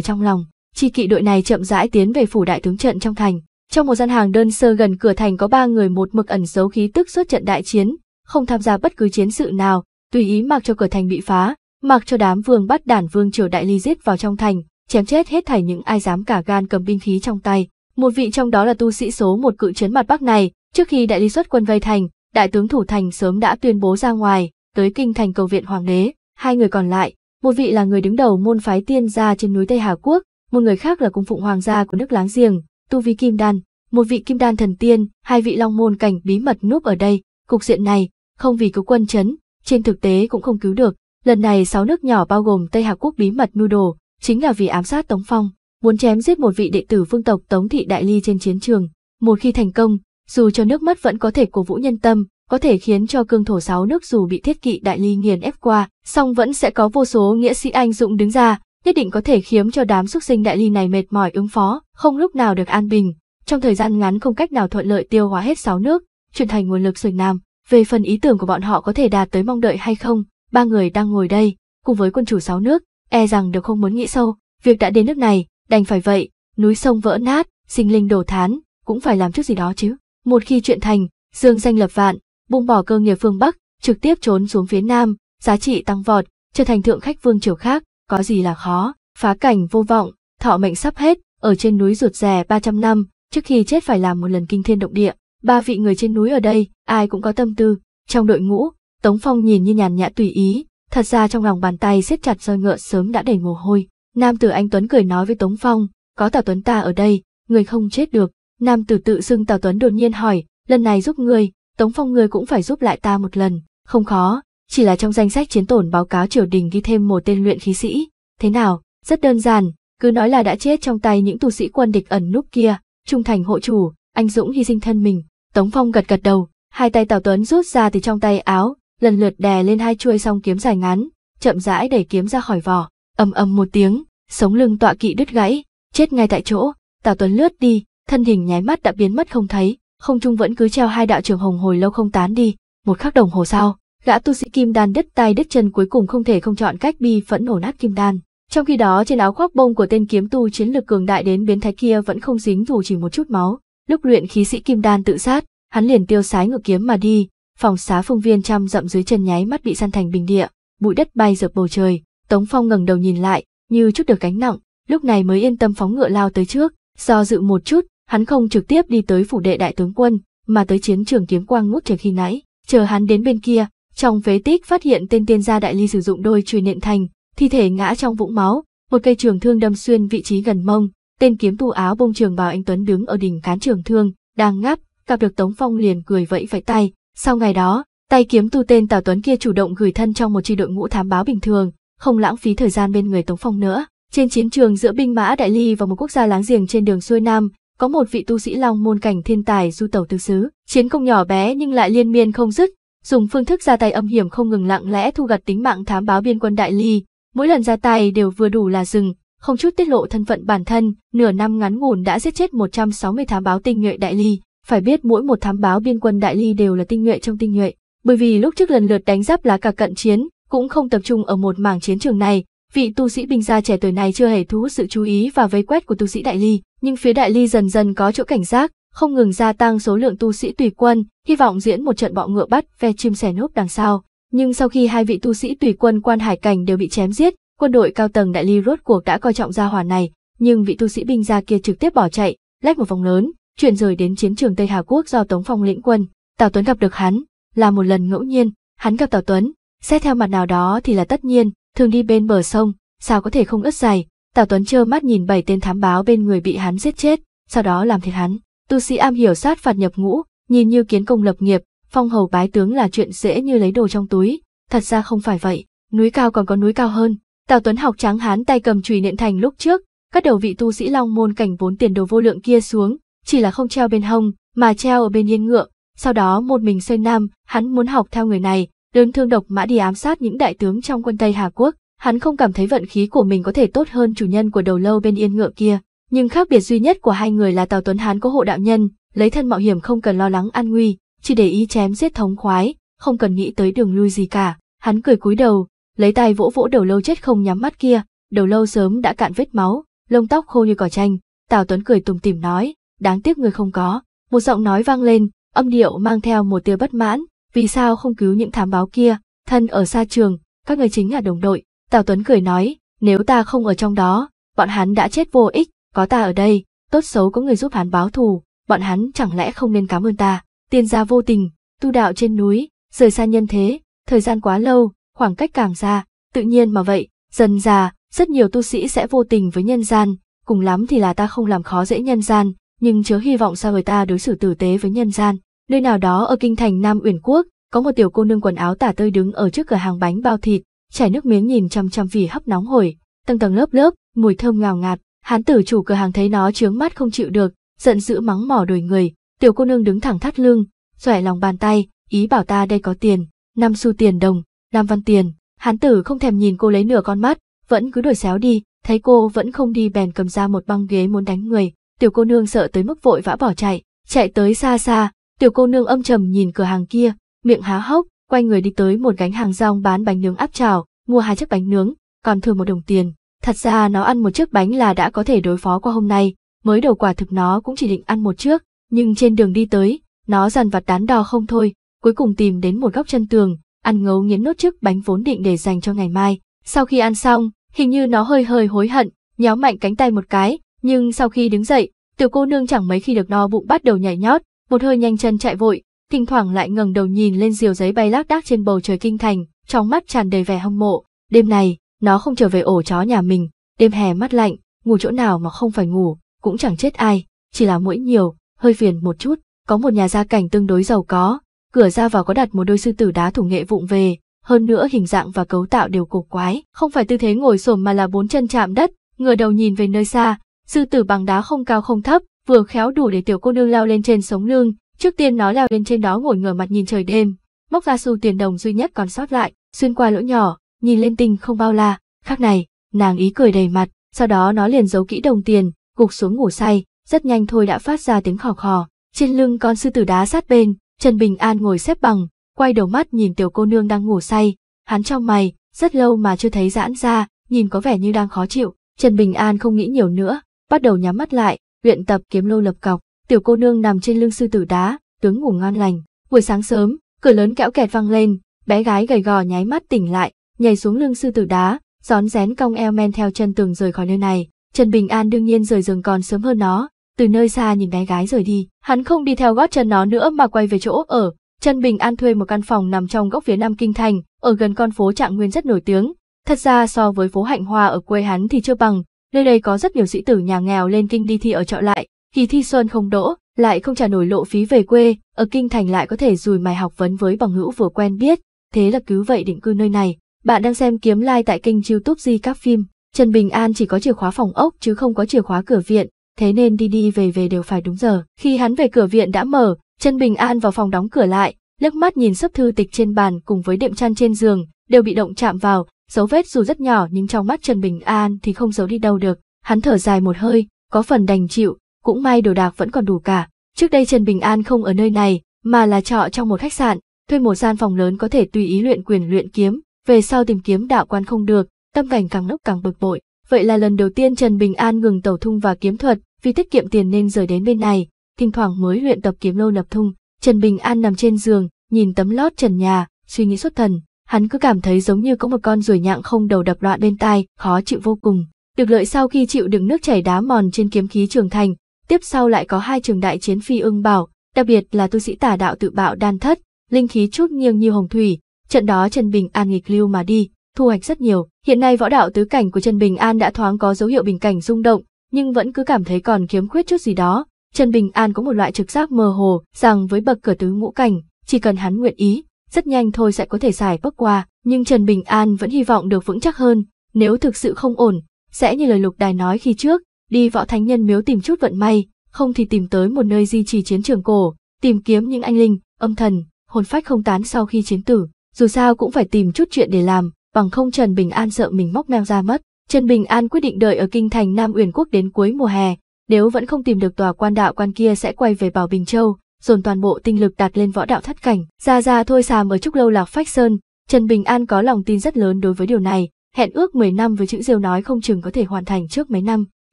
trong lòng. Chi kỵ đội này chậm rãi tiến về phủ đại tướng trận trong thành. Trong một gian hàng đơn sơ gần cửa thành có ba người một mực ẩn giấu khí tức suốt trận đại chiến, không tham gia bất cứ chiến sự nào, tùy ý mặc cho cửa thành bị phá, mặc cho đám vương bắt đản vương triều đại ly giết vào trong thành, chém chết hết thảy những ai dám cả gan cầm binh khí trong tay. Một vị trong đó là tu sĩ số một cự chiến mặt bắc này, trước khi đại ly xuất quân vây thành, đại tướng thủ thành sớm đã tuyên bố ra ngoài, tới kinh thành cầu viện hoàng đế, hai người còn lại, một vị là người đứng đầu môn phái tiên gia trên núi Tây Hà Quốc, một người khác là cung phụng hoàng gia của nước láng giềng, tu vi kim đan, một vị kim đan thần tiên, hai vị long môn cảnh bí mật núp ở đây, cục diện này, không vì cứu quân chấn, trên thực tế cũng không cứu được, lần này sáu nước nhỏ bao gồm Tây Hà Quốc bí mật mưu đồ, chính là vì ám sát Tống Phong, muốn chém giết một vị đệ tử phương tộc Tống thị đại ly trên chiến trường, một khi thành công, dù cho nước mất vẫn có thể cổ vũ nhân tâm, có thể khiến cho cương thổ sáu nước dù bị thiết kỵ đại ly nghiền ép qua, song vẫn sẽ có vô số nghĩa sĩ anh dũng đứng ra, nhất định có thể khiếm cho đám xuất sinh đại ly này mệt mỏi ứng phó, không lúc nào được an bình, trong thời gian ngắn không cách nào thuận lợi tiêu hóa hết sáu nước, chuyển thành nguồn lực xuôi nam. Về phần ý tưởng của bọn họ có thể đạt tới mong đợi hay không, ba người đang ngồi đây, cùng với quân chủ sáu nước, e rằng đều không muốn nghĩ sâu, việc đã đến nước này, đành phải vậy, núi sông vỡ nát, sinh linh đổ thán, cũng phải làm chút gì đó chứ. Một khi chuyện thành, Dương danh lập vạn, buông bỏ cơ nghiệp phương Bắc, trực tiếp trốn xuống phía Nam, giá trị tăng vọt, trở thành thượng khách vương triều khác, có gì là khó, phá cảnh vô vọng, thọ mệnh sắp hết, ở trên núi ruột rè 300 năm, trước khi chết phải làm một lần kinh thiên động địa. Ba vị người trên núi ở đây, ai cũng có tâm tư, trong đội ngũ, Tống Phong nhìn như nhàn nhã tùy ý, thật ra trong lòng bàn tay siết chặt roi ngựa sớm đã đầy mồ hôi. Nam tử anh Tuấn cười nói với Tống Phong, có Tào Tuấn ta ở đây, người không chết được, Nam tử tự xưng Tào Tuấn đột nhiên hỏi, lần này giúp ngươi, Tống Phong ngươi cũng phải giúp lại ta một lần, không khó, chỉ là trong danh sách chiến tổn báo cáo triều đình ghi thêm một tên luyện khí sĩ. Thế nào, rất đơn giản, cứ nói là đã chết trong tay những tu sĩ quân địch ẩn núp kia, trung thành hộ chủ, anh dũng hy sinh thân mình. Tống Phong gật gật đầu, hai tay Tào Tuấn rút ra từ trong tay áo, lần lượt đè lên hai chuôi song kiếm dài ngắn, chậm rãi đẩy kiếm ra khỏi vỏ, ầm ầm một tiếng, sống lưng tọa kỵ đứt gãy, chết ngay tại chỗ. Tào Tuấn lướt đi, thân hình nháy mắt đã biến mất không thấy, không trung vẫn cứ treo hai đạo trường hồng hồi lâu không tán đi, một khắc đồng hồ sau, gã tu sĩ kim đan đứt tay đứt chân cuối cùng không thể không chọn cách bi phẫn nổ nát kim đan. Trong khi đó trên áo khoác bông của tên kiếm tu chiến lực cường đại đến biến thái kia vẫn không dính dù chỉ một chút máu, lúc luyện khí sĩ kim đan tự sát, hắn liền tiêu sái ngựa kiếm mà đi, phòng xá phương viên trăm dặm dưới chân nháy mắt bị san thành bình địa, bụi đất bay dợp bầu trời, Tống Phong ngẩng đầu nhìn lại, như chút được gánh nặng, lúc này mới yên tâm phóng ngựa lao tới trước, do dự một chút, hắn không trực tiếp đi tới phủ đệ đại tướng quân, mà tới chiến trường kiếm quang ngút trời khi nãy, chờ hắn đến bên kia, trong phế tích phát hiện tên tiên gia đại ly sử dụng đôi chùy nện thành, thi thể ngã trong vũng máu, một cây trường thương đâm xuyên vị trí gần mông, tên kiếm tu áo bông trường bào anh tuấn đứng ở đỉnh cán trường thương, đang ngáp, gặp được Tống Phong liền cười vẫy vẫy tay, sau ngày đó, tay kiếm tu tên Tào Tuấn kia chủ động gửi thân trong một chi đội ngũ thám báo bình thường, không lãng phí thời gian bên người Tống Phong nữa. Trên chiến trường giữa binh mã Đại Ly và một quốc gia láng giềng trên đường xuôi Nam, có một vị tu sĩ long môn cảnh thiên tài du tẩu tứ xứ, chiến công nhỏ bé nhưng lại liên miên không dứt, dùng phương thức ra tay âm hiểm không ngừng lặng lẽ thu gặt tính mạng thám báo biên quân đại ly, mỗi lần ra tay đều vừa đủ là dừng, không chút tiết lộ thân phận bản thân, nửa năm ngắn ngủn đã giết chết 160 thám báo tinh nhuệ đại ly, phải biết mỗi một thám báo biên quân đại ly đều là tinh nhuệ trong tinh nhuệ, bởi vì lúc trước lần lượt đánh giáp lá cả cận chiến, cũng không tập trung ở một mảng chiến trường này, vị tu sĩ bình gia trẻ tuổi này chưa hề thu hút sự chú ý và vây quét của tu sĩ đại ly, nhưng phía đại ly dần dần có chỗ cảnh giác, không ngừng gia tăng số lượng tu sĩ tùy quân, hy vọng diễn một trận bọ ngựa bắt ve chim sẻ núp đằng sau. Nhưng sau khi hai vị tu sĩ tùy quân quan hải cảnh đều bị chém giết, quân đội cao tầng đại ly rốt cuộc đã coi trọng gia hỏa này, nhưng vị tu sĩ binh gia kia trực tiếp bỏ chạy, lách một vòng lớn, chuyển rời đến chiến trường Tây Hà Quốc do Tống Phong lĩnh quân. Tào Tuấn gặp được hắn, là một lần ngẫu nhiên, hắn gặp Tào Tuấn, xét theo mặt nào đó thì là tất nhiên, thường đi bên bờ sông, sao có thể không ướt giày. Tào Tuấn trơ mắt nhìn bảy tên thám báo bên người bị hắn giết chết, sau đó làm thịt hắn. Tu sĩ am hiểu sát phạt nhập ngũ, nhìn như kiến công lập nghiệp, phong hầu bái tướng là chuyện dễ như lấy đồ trong túi, thật ra không phải vậy, núi cao còn có núi cao hơn. Tào Tuấn học trắng hán tay cầm chùy nện thành lúc trước, các đầu vị tu sĩ long môn cảnh vốn tiền đồ vô lượng kia xuống, chỉ là không treo bên hông, mà treo ở bên yên ngựa, sau đó một mình xây nam, hắn muốn học theo người này, đơn thương độc mã đi ám sát những đại tướng trong quân Tây Hà Quốc, hắn không cảm thấy vận khí của mình có thể tốt hơn chủ nhân của đầu lâu bên yên ngựa kia. Nhưng khác biệt duy nhất của hai người là Tào Tuấn hắn có hộ đạo nhân, lấy thân mạo hiểm không cần lo lắng an nguy, chỉ để ý chém giết thống khoái, không cần nghĩ tới đường lui gì cả. Hắn cười cúi đầu, lấy tay vỗ vỗ đầu lâu chết không nhắm mắt kia, đầu lâu sớm đã cạn vết máu, lông tóc khô như cỏ chanh. Tào Tuấn cười tùng tìm nói, đáng tiếc người không có. Một giọng nói vang lên, âm điệu mang theo một tia bất mãn, vì sao không cứu những thám báo kia, thân ở xa trường, các người chính là đồng đội. Tào Tuấn cười nói, nếu ta không ở trong đó, bọn hắn đã chết vô ích, có ta ở đây, tốt xấu có người giúp hắn báo thù, bọn hắn chẳng lẽ không nên cảm ơn ta. Tiên gia vô tình, tu đạo trên núi, rời xa nhân thế, thời gian quá lâu, khoảng cách càng xa, tự nhiên mà vậy, dần già, rất nhiều tu sĩ sẽ vô tình với nhân gian, cùng lắm thì là ta không làm khó dễ nhân gian, nhưng chớ hy vọng sao người ta đối xử tử tế với nhân gian. Nơi nào đó ở kinh thành Nam Uyển Quốc, có một tiểu cô nương quần áo tả tơi đứng ở trước cửa hàng bánh bao thịt, chảy nước miếng nhìn chăm chăm vì hấp nóng hổi, tầng tầng lớp lớp, mùi thơm ngào ngạt, hán tử chủ cửa hàng thấy nó chướng mắt không chịu được, giận dữ mắng mỏ đuổi người, tiểu cô nương đứng thẳng thắt lưng, xòe lòng bàn tay, ý bảo ta đây có tiền, năm xu tiền đồng, năm văn tiền, hán tử không thèm nhìn cô lấy nửa con mắt, vẫn cứ đuổi xéo đi, thấy cô vẫn không đi bèn cầm ra một băng ghế muốn đánh người, tiểu cô nương sợ tới mức vội vã bỏ chạy, chạy tới xa xa, Tiểu cô nương âm trầm nhìn cửa hàng kia, miệng há hốc, quay người đi tới một gánh hàng rong bán bánh nướng áp chảo, mua hai chiếc bánh nướng, còn thừa một đồng tiền. Thật ra nó ăn một chiếc bánh là đã có thể đối phó qua hôm nay, mới đầu quả thực nó cũng chỉ định ăn một chiếc, nhưng trên đường đi tới, nó dằn vặt đán đo không thôi, cuối cùng tìm đến một góc chân tường, ăn ngấu nghiến nốt chiếc bánh vốn định để dành cho ngày mai. Sau khi ăn xong, hình như nó hơi hơi hối hận, nhéo mạnh cánh tay một cái, nhưng sau khi đứng dậy, tiểu cô nương chẳng mấy khi được no bụng bắt đầu nhảy nhót, một hơi nhanh chân chạy vội, thỉnh thoảng lại ngẩng đầu nhìn lên diều giấy bay lác đác trên bầu trời kinh thành, trong mắt tràn đầy vẻ hâm mộ. Đêm này, nó không trở về ổ chó nhà mình, đêm hè mắt lạnh, ngủ chỗ nào mà không phải ngủ, cũng chẳng chết ai, chỉ là mũi nhiều, hơi phiền một chút. Có một nhà gia cảnh tương đối giàu có, cửa ra vào có đặt một đôi sư tử đá thủ nghệ vụng về, hơn nữa hình dạng và cấu tạo đều cổ quái, không phải tư thế ngồi xổm mà là bốn chân chạm đất, ngửa đầu nhìn về nơi xa, sư tử bằng đá không cao không thấp, vừa khéo đủ để tiểu cô nương leo lên trên sống lưng, trước tiên nó leo lên trên đó ngồi ngửa mặt nhìn trời đêm, móc ra xu tiền đồng duy nhất còn sót lại, xuyên qua lỗ nhỏ, nhìn lên tinh không bao la, khác này, nàng ý cười đầy mặt, sau đó nó liền giấu kỹ đồng tiền, gục xuống ngủ say, rất nhanh thôi đã phát ra tiếng khò khò, trên lưng con sư tử đá sát bên, Trần Bình An ngồi xếp bằng, quay đầu mắt nhìn tiểu cô nương đang ngủ say, hắn trong mày, rất lâu mà chưa thấy giãn ra, nhìn có vẻ như đang khó chịu, Trần Bình An không nghĩ nhiều nữa, bắt đầu nhắm mắt lại, luyện tập kiếm lô lập cọc, tiểu cô nương nằm trên lưng sư tử đá, tướng ngủ ngon lành. Buổi sáng sớm, cửa lớn kẽo kẹt vang lên, bé gái gầy gò nháy mắt tỉnh lại, nhảy xuống lưng sư tử đá, rón rén cong eo men theo chân tường rời khỏi nơi này. Trần Bình An đương nhiên rời giường còn sớm hơn nó, từ nơi xa nhìn bé gái rời đi, hắn không đi theo gót chân nó nữa mà quay về chỗ ở. Trần Bình An thuê một căn phòng nằm trong góc phía nam kinh thành, ở gần con phố Trạng Nguyên rất nổi tiếng. Thật ra so với phố Hạnh Hoa ở quê hắn thì chưa bằng, nơi đây có rất nhiều sĩ tử nhà nghèo lên kinh đi thi ở trọ lại, kỳ thi xuân không đỗ, lại không trả nổi lộ phí về quê, ở kinh thành lại có thể dùi mài học vấn với bằng hữu vừa quen biết, thế là cứ vậy định cư nơi này. Bạn đang xem kiếm like tại kênh youtube Di các phim, Trần Bình An chỉ có chìa khóa phòng ốc chứ không có chìa khóa cửa viện, thế nên đi đi về về đều phải đúng giờ. Khi hắn về cửa viện đã mở, Trần Bình An vào phòng đóng cửa lại, liếc mắt nhìn sấp thư tịch trên bàn cùng với đệm chăn trên giường, đều bị động chạm vào, Dấu vết dù rất nhỏ nhưng trong mắt Trần Bình An thì không giấu đi đâu được, hắn thở dài một hơi, có phần đành chịu, cũng may đồ đạc vẫn còn đủ cả. Trước đây Trần Bình An không ở nơi này, mà là trọ trong một khách sạn, thuê một gian phòng lớn có thể tùy ý luyện quyền luyện kiếm, về sau tìm kiếm đạo quan không được, tâm cảnh càng lúc càng bực bội. Vậy là lần đầu tiên Trần Bình An ngừng tẩu thung và kiếm thuật, vì tiết kiệm tiền nên rời đến bên này, thỉnh thoảng mới luyện tập kiếm lâu lập thung. Trần Bình An nằm trên giường, nhìn tấm lót trần nhà, suy nghĩ xuất thần, hắn cứ cảm thấy giống như có một con ruồi nhặng không đầu đập loạn bên tai, khó chịu vô cùng. Được lợi sau khi chịu đựng nước chảy đá mòn trên kiếm khí trường thành, tiếp sau lại có hai trường đại chiến phi ưng bảo, đặc biệt là tu sĩ tả đạo tự bạo đan thất, linh khí chút nghiêng như hồng thủy, trận đó Trần Bình An nghịch lưu mà đi, thu hoạch rất nhiều. Hiện nay võ đạo tứ cảnh của Trần Bình An đã thoáng có dấu hiệu bình cảnh rung động, nhưng vẫn cứ cảm thấy còn khiếm khuyết chút gì đó. Trần Bình An có một loại trực giác mơ hồ rằng với bậc cửa tứ ngũ cảnh, chỉ cần hắn nguyện ý, rất nhanh thôi sẽ có thể giải bắc qua, nhưng Trần Bình An vẫn hy vọng được vững chắc hơn, nếu thực sự không ổn, sẽ như lời lục đài nói khi trước, đi võ thánh nhân miếu tìm chút vận may, không thì tìm tới một nơi di trì chiến trường cổ, tìm kiếm những anh linh, âm thần, hồn phách không tán sau khi chiến tử, dù sao cũng phải tìm chút chuyện để làm, bằng không Trần Bình An sợ mình móc meo ra mất. Trần Bình An quyết định đợi ở kinh thành Nam Uyển Quốc đến cuối mùa hè, nếu vẫn không tìm được tòa quan đạo quan kia sẽ quay về Bảo Bình Châu, dồn toàn bộ tinh lực đặt lên võ đạo thất cảnh. Ra ra thôi xàm ở Trúc Lâu Lạc Phách Sơn, Trần Bình An có lòng tin rất lớn đối với điều này, hẹn ước 10 năm với chữ diêu nói không chừng có thể hoàn thành trước mấy năm.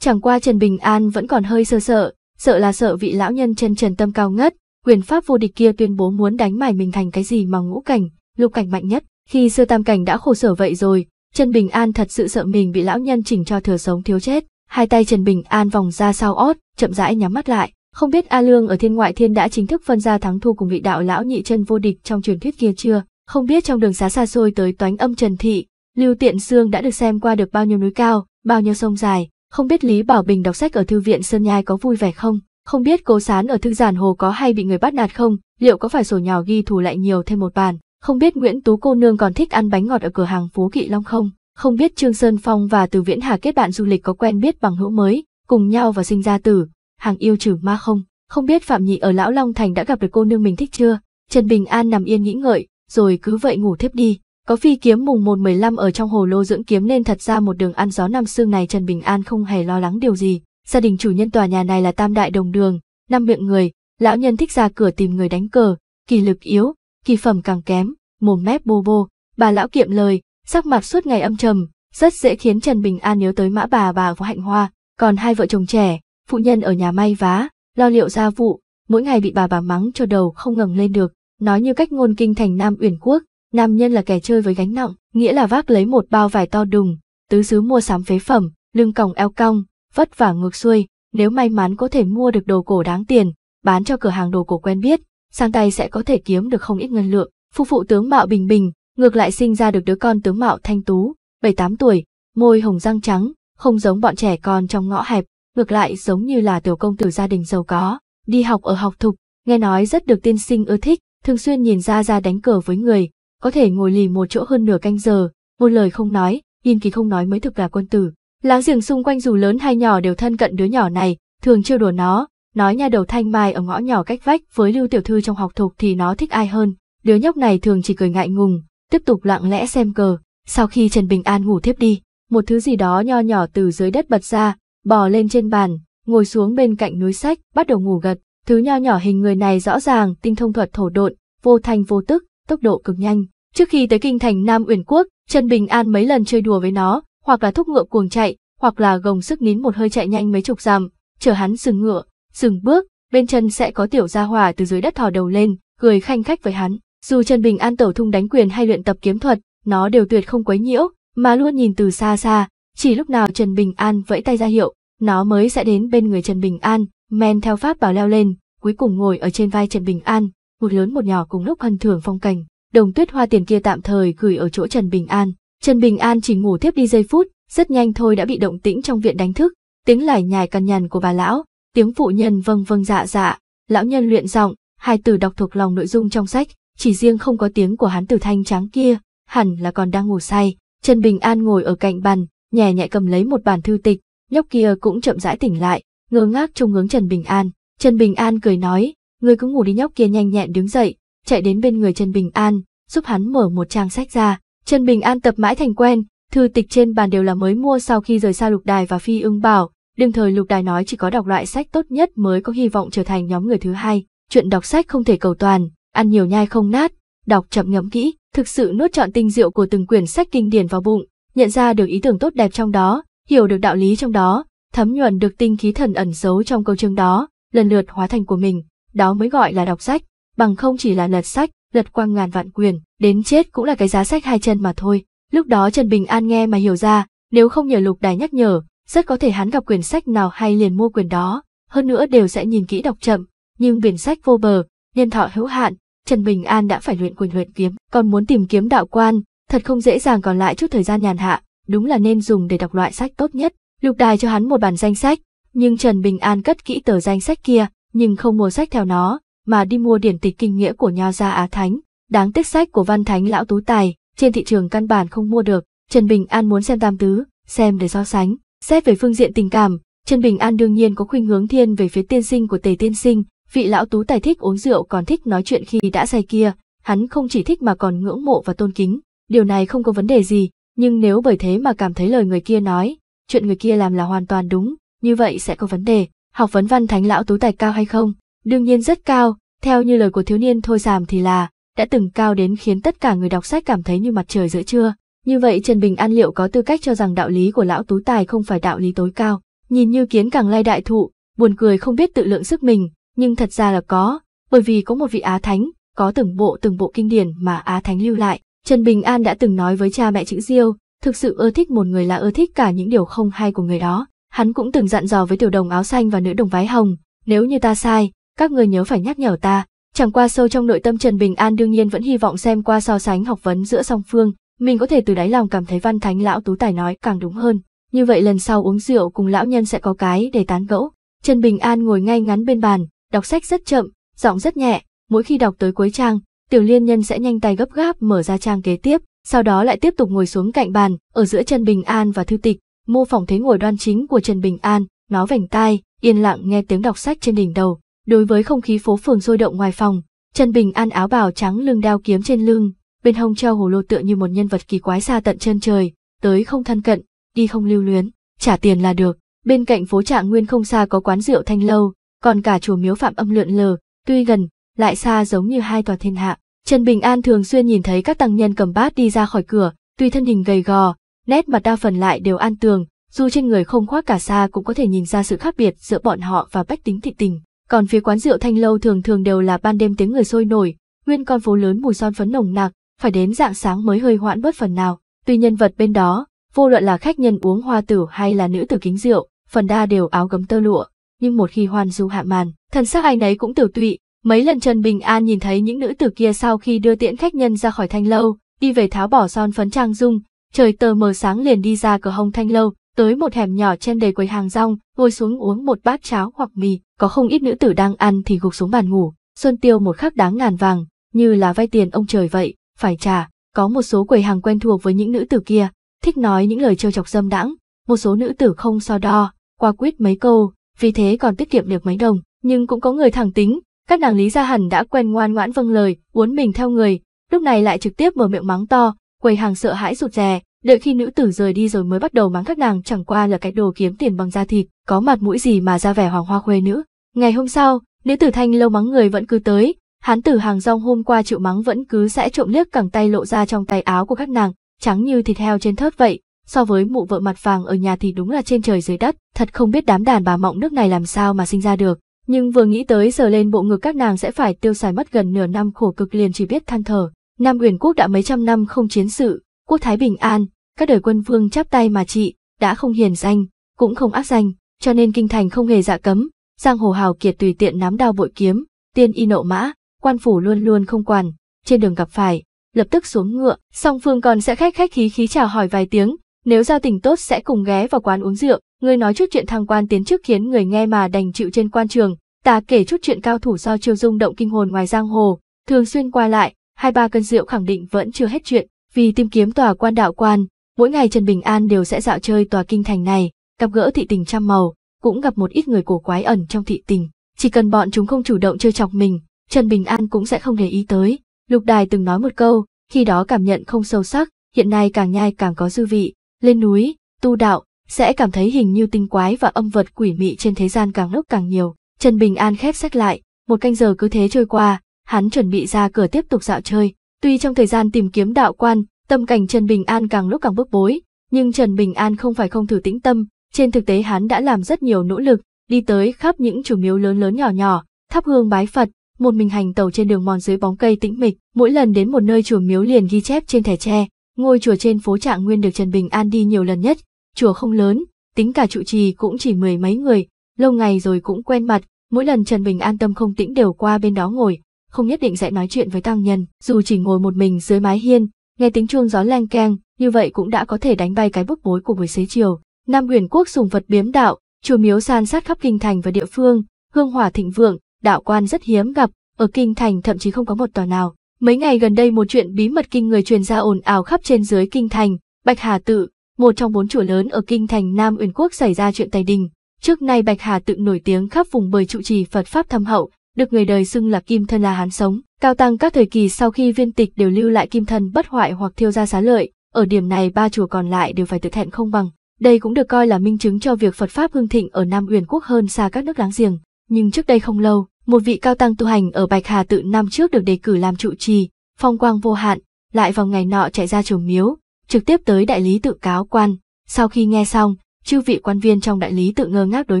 Chẳng qua Trần Bình An vẫn còn hơi sơ sợ, sợ là sợ vị lão nhân chân trần tâm cao ngất, quyền pháp vô địch kia tuyên bố muốn đánh mài mình thành cái gì mà ngũ cảnh, lục cảnh mạnh nhất. Khi sơ tam cảnh đã khổ sở vậy rồi, Trần Bình An thật sự sợ mình bị lão nhân chỉnh cho thừa sống thiếu chết. Hai tay Trần Bình An vòng ra sau ót, chậm rãi nhắm mắt lại. Không biết A Lương ở thiên ngoại thiên đã chính thức phân ra thắng thua cùng vị đạo lão nhị chân vô địch trong truyền thuyết kia chưa? Không biết trong đường xá xa xôi tới toánh âm trần thị, Lưu Tiện Sương đã được xem qua được bao nhiêu núi cao, bao nhiêu sông dài, không biết Lý Bảo Bình đọc sách ở thư viện Sơn Nhai có vui vẻ không? Không biết cố sán ở thư giản hồ có hay bị người bắt nạt không? Liệu có phải sổ nhào ghi thù lại nhiều thêm một bàn? Không biết Nguyễn Tú cô nương còn thích ăn bánh ngọt ở cửa hàng Phú Kỵ Long không? Không biết Trương Sơn Phong và Từ Viễn Hà kết bạn du lịch có quen biết bằng hữu mới, cùng nhau và sinh ra tử, hàng yêu trừ ma không? Không biết Phạm Nhị ở Lão Long Thành đã gặp được cô nương mình thích chưa? Trần Bình An nằm yên nghĩ ngợi, rồi cứ vậy ngủ thiếp đi. Có phi kiếm mùng một mười lăm ở trong hồ lô dưỡng kiếm nên thật ra một đường ăn gió năm xương này Trần Bình An không hề lo lắng điều gì. Gia đình chủ nhân tòa nhà này là tam đại đồng đường, năm miệng người, lão nhân thích ra cửa tìm người đánh cờ, kỳ lực yếu, kỳ phẩm càng kém, mồm mép bô bô, bà lão kiệm lời, sắc mặt suốt ngày âm trầm, rất dễ khiến Trần Bình An nhớ tới mã bà bà và hạnh hoa, còn hai vợ chồng trẻ, phụ nhân ở nhà may vá, lo liệu gia vụ, mỗi ngày bị bà bà mắng cho đầu không ngẩng lên được, nói như cách ngôn kinh thành Nam Uyển Quốc, nam nhân là kẻ chơi với gánh nặng, nghĩa là vác lấy một bao vải to đùng, tứ xứ mua sắm phế phẩm, lưng còng eo cong, vất vả ngược xuôi, nếu may mắn có thể mua được đồ cổ đáng tiền, bán cho cửa hàng đồ cổ quen biết, sang tay sẽ có thể kiếm được không ít ngân lượng. Phu phụ tướng mạo bình bình, ngược lại sinh ra được đứa con tướng mạo thanh tú, 7-8 tuổi, môi hồng răng trắng, không giống bọn trẻ con trong ngõ hẹp, ngược lại giống như là tiểu công tử gia đình giàu có, đi học ở học thục, nghe nói rất được tiên sinh ưa thích, thường xuyên nhìn ra ra đánh cờ với người, có thể ngồi lì một chỗ hơn nửa canh giờ, một lời không nói, yên kỳ không nói mới thực là quân tử. Láng giềng xung quanh dù lớn hay nhỏ đều thân cận đứa nhỏ này, thường trêu đùa nó, nói nhà đầu thanh mai ở ngõ nhỏ cách vách với lưu tiểu thư trong học thục thì nó thích ai hơn, đứa nhóc này thường chỉ cười ngại ngùng, tiếp tục lặng lẽ xem cờ, sau khi Trần Bình An ngủ thiếp đi, một thứ gì đó nho nhỏ từ dưới đất bật ra, bò lên trên bàn, ngồi xuống bên cạnh núi sách, bắt đầu ngủ gật. Thứ nho nhỏ hình người này rõ ràng tinh thông thuật thổ độn, vô thanh vô tức, tốc độ cực nhanh. Trước khi tới kinh thành Nam Uyển Quốc, Trần Bình An mấy lần chơi đùa với nó, hoặc là thúc ngựa cuồng chạy, hoặc là gồng sức nín một hơi chạy nhanh mấy chục dặm, chờ hắn dừng ngựa, dừng bước, bên chân sẽ có tiểu gia hỏa từ dưới đất thò đầu lên, cười khanh khách với hắn. Dù Trần Bình An tẩu thung đánh quyền hay luyện tập kiếm thuật, nó đều tuyệt không quấy nhiễu, mà luôn nhìn từ xa xa, chỉ lúc nào Trần Bình An vẫy tay ra hiệu, nó mới sẽ đến bên người Trần Bình An, men theo pháp bảo leo lên, cuối cùng ngồi ở trên vai Trần Bình An, một lớn một nhỏ cùng lúc hân thưởng phong cảnh. Đồng tuyết hoa tiền kia tạm thời gửi ở chỗ Trần Bình An. Trần Bình An chỉ ngủ tiếp đi giây phút, rất nhanh thôi đã bị động tĩnh trong viện đánh thức, tiếng lải nhải cằn nhằn của bà lão, tiếng phụ nhân vâng vâng dạ dạ, lão nhân luyện giọng, hai từ đọc thuộc lòng nội dung trong sách, chỉ riêng không có tiếng của hắn tử thanh trắng kia, hẳn là còn đang ngủ say. Trần Bình An ngồi ở cạnh bàn, nhẹ nhẹ cầm lấy một bản thư tịch, nhóc kia cũng chậm rãi tỉnh lại, ngơ ngác trông hướng Trần Bình An. Trần Bình An cười nói, người cứ ngủ đi nhóc kia nhanh nhẹn đứng dậy, chạy đến bên người Trần Bình An, giúp hắn mở một trang sách ra. Trần Bình An tập mãi thành quen, thư tịch trên bàn đều là mới mua sau khi rời xa Lục Đài và Phi ưng bảo. Đương thời Lục Đài nói chỉ có đọc loại sách tốt nhất mới có hy vọng trở thành nhóm người thứ hai. Chuyện đọc sách không thể cầu toàn, ăn nhiều nhai không nát, đọc chậm ngẫm kỹ, thực sự nuốt trọn tinh diệu của từng quyển sách kinh điển vào bụng, nhận ra được ý tưởng tốt đẹp trong đó, hiểu được đạo lý trong đó, thấm nhuận được tinh khí thần ẩn giấu trong câu chương đó, lần lượt hóa thành của mình, đó mới gọi là đọc sách, bằng không chỉ là lật sách, lật quang ngàn vạn quyền, đến chết cũng là cái giá sách hai chân mà thôi. Lúc đó Trần Bình An nghe mà hiểu ra, nếu không nhờ lục đài nhắc nhở, rất có thể hắn gặp quyển sách nào hay liền mua quyển đó, hơn nữa đều sẽ nhìn kỹ đọc chậm, nhưng quyển sách vô bờ, niên thọ hữu hạn, Trần Bình An đã phải luyện quyền luyện kiếm, còn muốn tìm kiếm đạo quan, thật không dễ dàng còn lại chút thời gian nhàn hạ, đúng là nên dùng để đọc loại sách tốt nhất. Lục Đài cho hắn một bản danh sách, nhưng Trần Bình An cất kỹ tờ danh sách kia, nhưng không mua sách theo nó, mà đi mua điển tịch kinh nghĩa của Nho gia Á Thánh. Đáng tiếc sách của Văn Thánh Lão Tú Tài, trên thị trường căn bản không mua được, Trần Bình An muốn xem tam tứ, xem để so sánh. Xét về phương diện tình cảm, Trần Bình An đương nhiên có khuynh hướng thiên về phía tiên sinh của Tề Tiên Sinh, vị lão tú tài thích uống rượu còn thích nói chuyện khi đã say kia, hắn không chỉ thích mà còn ngưỡng mộ và tôn kính, điều này không có vấn đề gì, nhưng nếu bởi thế mà cảm thấy lời người kia nói, chuyện người kia làm là hoàn toàn đúng, như vậy sẽ có vấn đề. Học vấn văn thánh lão tú tài cao hay không? Đương nhiên rất cao, theo như lời của thiếu niên thôi giảm thì là, đã từng cao đến khiến tất cả người đọc sách cảm thấy như mặt trời giữa trưa. Như vậy Trần Bình An liệu có tư cách cho rằng đạo lý của lão tú tài không phải đạo lý tối cao? Nhìn như kiến càng lai đại thụ, buồn cười không biết tự lượng sức mình, nhưng thật ra là có, bởi vì có một vị Á Thánh, có từng bộ từng bộ kinh điển mà Á Thánh lưu lại, Trần Bình An đã từng nói với cha mẹ chữ Diêu, thực sự ưa thích một người là ưa thích cả những điều không hay của người đó. Hắn cũng từng dặn dò với tiểu đồng áo xanh và nữ đồng váy hồng, nếu như ta sai, các người nhớ phải nhắc nhở ta. Chẳng qua sâu trong nội tâm Trần Bình An đương nhiên vẫn hy vọng xem qua so sánh học vấn giữa song phương, mình có thể từ đáy lòng cảm thấy văn thánh lão tú tài nói càng đúng hơn. Như vậy lần sau uống rượu cùng lão nhân sẽ có cái để tán gẫu. Trần Bình An ngồi ngay ngắn bên bàn, đọc sách rất chậm, giọng rất nhẹ, mỗi khi đọc tới cuối trang, tiểu liên nhân sẽ nhanh tay gấp gáp mở ra trang kế tiếp, sau đó lại tiếp tục ngồi xuống cạnh bàn, ở giữa Trần Bình An và Thư Tịch, mô phỏng thế ngồi đoan chính của Trần Bình An, nó vành tai, yên lặng nghe tiếng đọc sách trên đỉnh đầu. Đối với không khí phố phường sôi động ngoài phòng, Trần Bình An áo bào trắng lưng đao kiếm trên lưng, bên hông treo hồ lô tựa như một nhân vật kỳ quái xa tận chân trời, tới không thân cận, đi không lưu luyến, trả tiền là được. Bên cạnh phố Trạng Nguyên không xa có quán rượu Thanh Lâu, còn cả chùa miếu Phạm Âm lượn lờ, tuy gần lại xa giống như hai tòa thiên hạ. Trần Bình An thường xuyên nhìn thấy các tăng nhân cầm bát đi ra khỏi cửa, tuy thân hình gầy gò, nét mặt đa phần lại đều an tường, dù trên người không khoác cả xa cũng có thể nhìn ra sự khác biệt giữa bọn họ và bách tính thị tình. Còn phía quán rượu thanh lâu thường thường đều là ban đêm tiếng người sôi nổi, nguyên con phố lớn mùi son phấn nồng nặc, phải đến dạng sáng mới hơi hoãn bớt phần nào. Tuy nhân vật bên đó, vô luận là khách nhân uống hoa tử hay là nữ tử kính rượu, phần đa đều áo gấm tơ lụa, nhưng một khi hoan du hạ màn, thần sắc ai nấy cũng tiểu tụy, Mấy lần Trần Bình An nhìn thấy những nữ tử kia sau khi đưa tiễn khách nhân ra khỏi thanh lâu, đi về tháo bỏ son phấn trang dung, trời tờ mờ sáng liền đi ra cửa hông thanh lâu, tới một hẻm nhỏ trên đầy quầy hàng rong, ngồi xuống uống một bát cháo hoặc mì, có không ít nữ tử đang ăn thì gục xuống bàn ngủ, xuân tiêu một khắc đáng ngàn vàng, như là vay tiền ông trời vậy, phải trả, có một số quầy hàng quen thuộc với những nữ tử kia, thích nói những lời trêu chọc dâm đãng, một số nữ tử không so đo, qua quyết mấy câu, vì thế còn tiết kiệm được mấy đồng, nhưng cũng có người thẳng tính, các nàng Lý Gia hẳn đã quen ngoan ngoãn vâng lời, uốn mình theo người, lúc này lại trực tiếp mở miệng mắng to, quầy hàng sợ hãi rụt rè, đợi khi nữ tử rời đi rồi mới bắt đầu mắng các nàng chẳng qua là cái đồ kiếm tiền bằng da thịt, có mặt mũi gì mà ra vẻ hoàng hoa khuê nữ. Ngày hôm sau, nữ tử thanh lâu mắng người vẫn cứ tới, hán tử hàng rong hôm qua chịu mắng vẫn cứ sẽ trộm liếc cẳng tay lộ ra trong tay áo của các nàng, trắng như thịt heo trên thớt vậy, so với mụ vợ mặt vàng ở nhà thì đúng là trên trời dưới đất, thật không biết đám đàn bà mộng nước này làm sao mà sinh ra được nhưng vừa nghĩ tới giờ lên bộ ngực các nàng sẽ phải tiêu xài mất gần nửa năm khổ cực liền chỉ biết than thở. Nam Uyển quốc đã mấy trăm năm không chiến sự, quốc thái bình an, các đời quân vương chắp tay mà trị, đã không hiền danh, cũng không ác danh, cho nên kinh thành không hề dạ cấm, giang hồ hào kiệt tùy tiện nắm đao bội kiếm, tiên y nộ mã, quan phủ luôn luôn không quản, trên đường gặp phải, lập tức xuống ngựa, song phương còn sẽ khách khách khí khí chào hỏi vài tiếng, nếu giao tình tốt sẽ cùng ghé vào quán uống rượu, Ngươi nói chút chuyện thăng quan tiến chức khiến người nghe mà đành chịu trên quan trường, ta kể chút chuyện cao thủ do chiêu dung động kinh hồn ngoài giang hồ, thường xuyên qua lại, hai ba cân rượu khẳng định vẫn chưa hết chuyện, vì tìm kiếm tòa quan đạo quan, mỗi ngày Trần Bình An đều sẽ dạo chơi tòa kinh thành này, gặp gỡ thị tình trăm màu, cũng gặp một ít người cổ quái ẩn trong thị tình, chỉ cần bọn chúng không chủ động chơi chọc mình, Trần Bình An cũng sẽ không để ý tới. Lục Đài từng nói một câu, khi đó cảm nhận không sâu sắc, hiện nay càng nhai càng có dư vị, lên núi, tu đạo, sẽ cảm thấy hình như tinh quái và âm vật quỷ mị trên thế gian càng lúc càng nhiều. Trần Bình An khép sách lại, một canh giờ cứ thế trôi qua, hắn chuẩn bị ra cửa tiếp tục dạo chơi. Tuy trong thời gian tìm kiếm đạo quan, tâm cảnh Trần Bình An càng lúc càng bức bối, nhưng Trần Bình An không phải không thử tĩnh tâm, trên thực tế hắn đã làm rất nhiều nỗ lực, đi tới khắp những chủ miếu lớn lớn nhỏ nhỏ, thắp hương bái Phật, một mình hành tàu trên đường mòn dưới bóng cây tĩnh mịch, mỗi lần đến một nơi chùa miếu liền ghi chép trên thẻ tre, ngôi chùa trên phố Trạng Nguyên được Trần Bình An đi nhiều lần nhất, chùa không lớn, tính cả trụ trì cũng chỉ mười mấy người, lâu ngày rồi cũng quen mặt, mỗi lần Trần Bình an tâm không tĩnh đều qua bên đó ngồi, không nhất định sẽ nói chuyện với tăng nhân, dù chỉ ngồi một mình dưới mái hiên, nghe tiếng chuông gió leng keng, như vậy cũng đã có thể đánh bay cái bức bối của buổi xế chiều. Nam Huyền Quốc sùng vật biếm đạo, chùa miếu san sát khắp kinh thành và địa phương, hương hỏa thịnh vượng, đạo quan rất hiếm gặp, ở kinh thành thậm chí không có một tòa nào. Mấy ngày gần đây một chuyện bí mật kinh người truyền ra ồn ào khắp trên dưới kinh thành, Bạch Hà Tự, một trong bốn chùa lớn ở kinh thành Nam Uyển Quốc xảy ra chuyện tài đình. Trước nay Bạch Hà tự nổi tiếng khắp vùng bởi trụ trì Phật Pháp thâm hậu, được người đời xưng là kim thân là hán sống. Cao tăng các thời kỳ sau khi viên tịch đều lưu lại kim thân bất hoại hoặc thiêu ra xá lợi, ở điểm này ba chùa còn lại đều phải tự thẹn không bằng. Đây cũng được coi là minh chứng cho việc Phật Pháp hưng thịnh ở Nam Uyển Quốc hơn xa các nước láng giềng. Nhưng trước đây không lâu, một vị cao tăng tu hành ở Bạch Hà tự năm trước được đề cử làm trụ trì, phong quang vô hạn, lại vào ngày nọ chạy ra chùa miếu, trực tiếp tới đại lý tự cáo quan. Sau khi nghe xong, chư vị quan viên trong đại lý tự ngơ ngác đối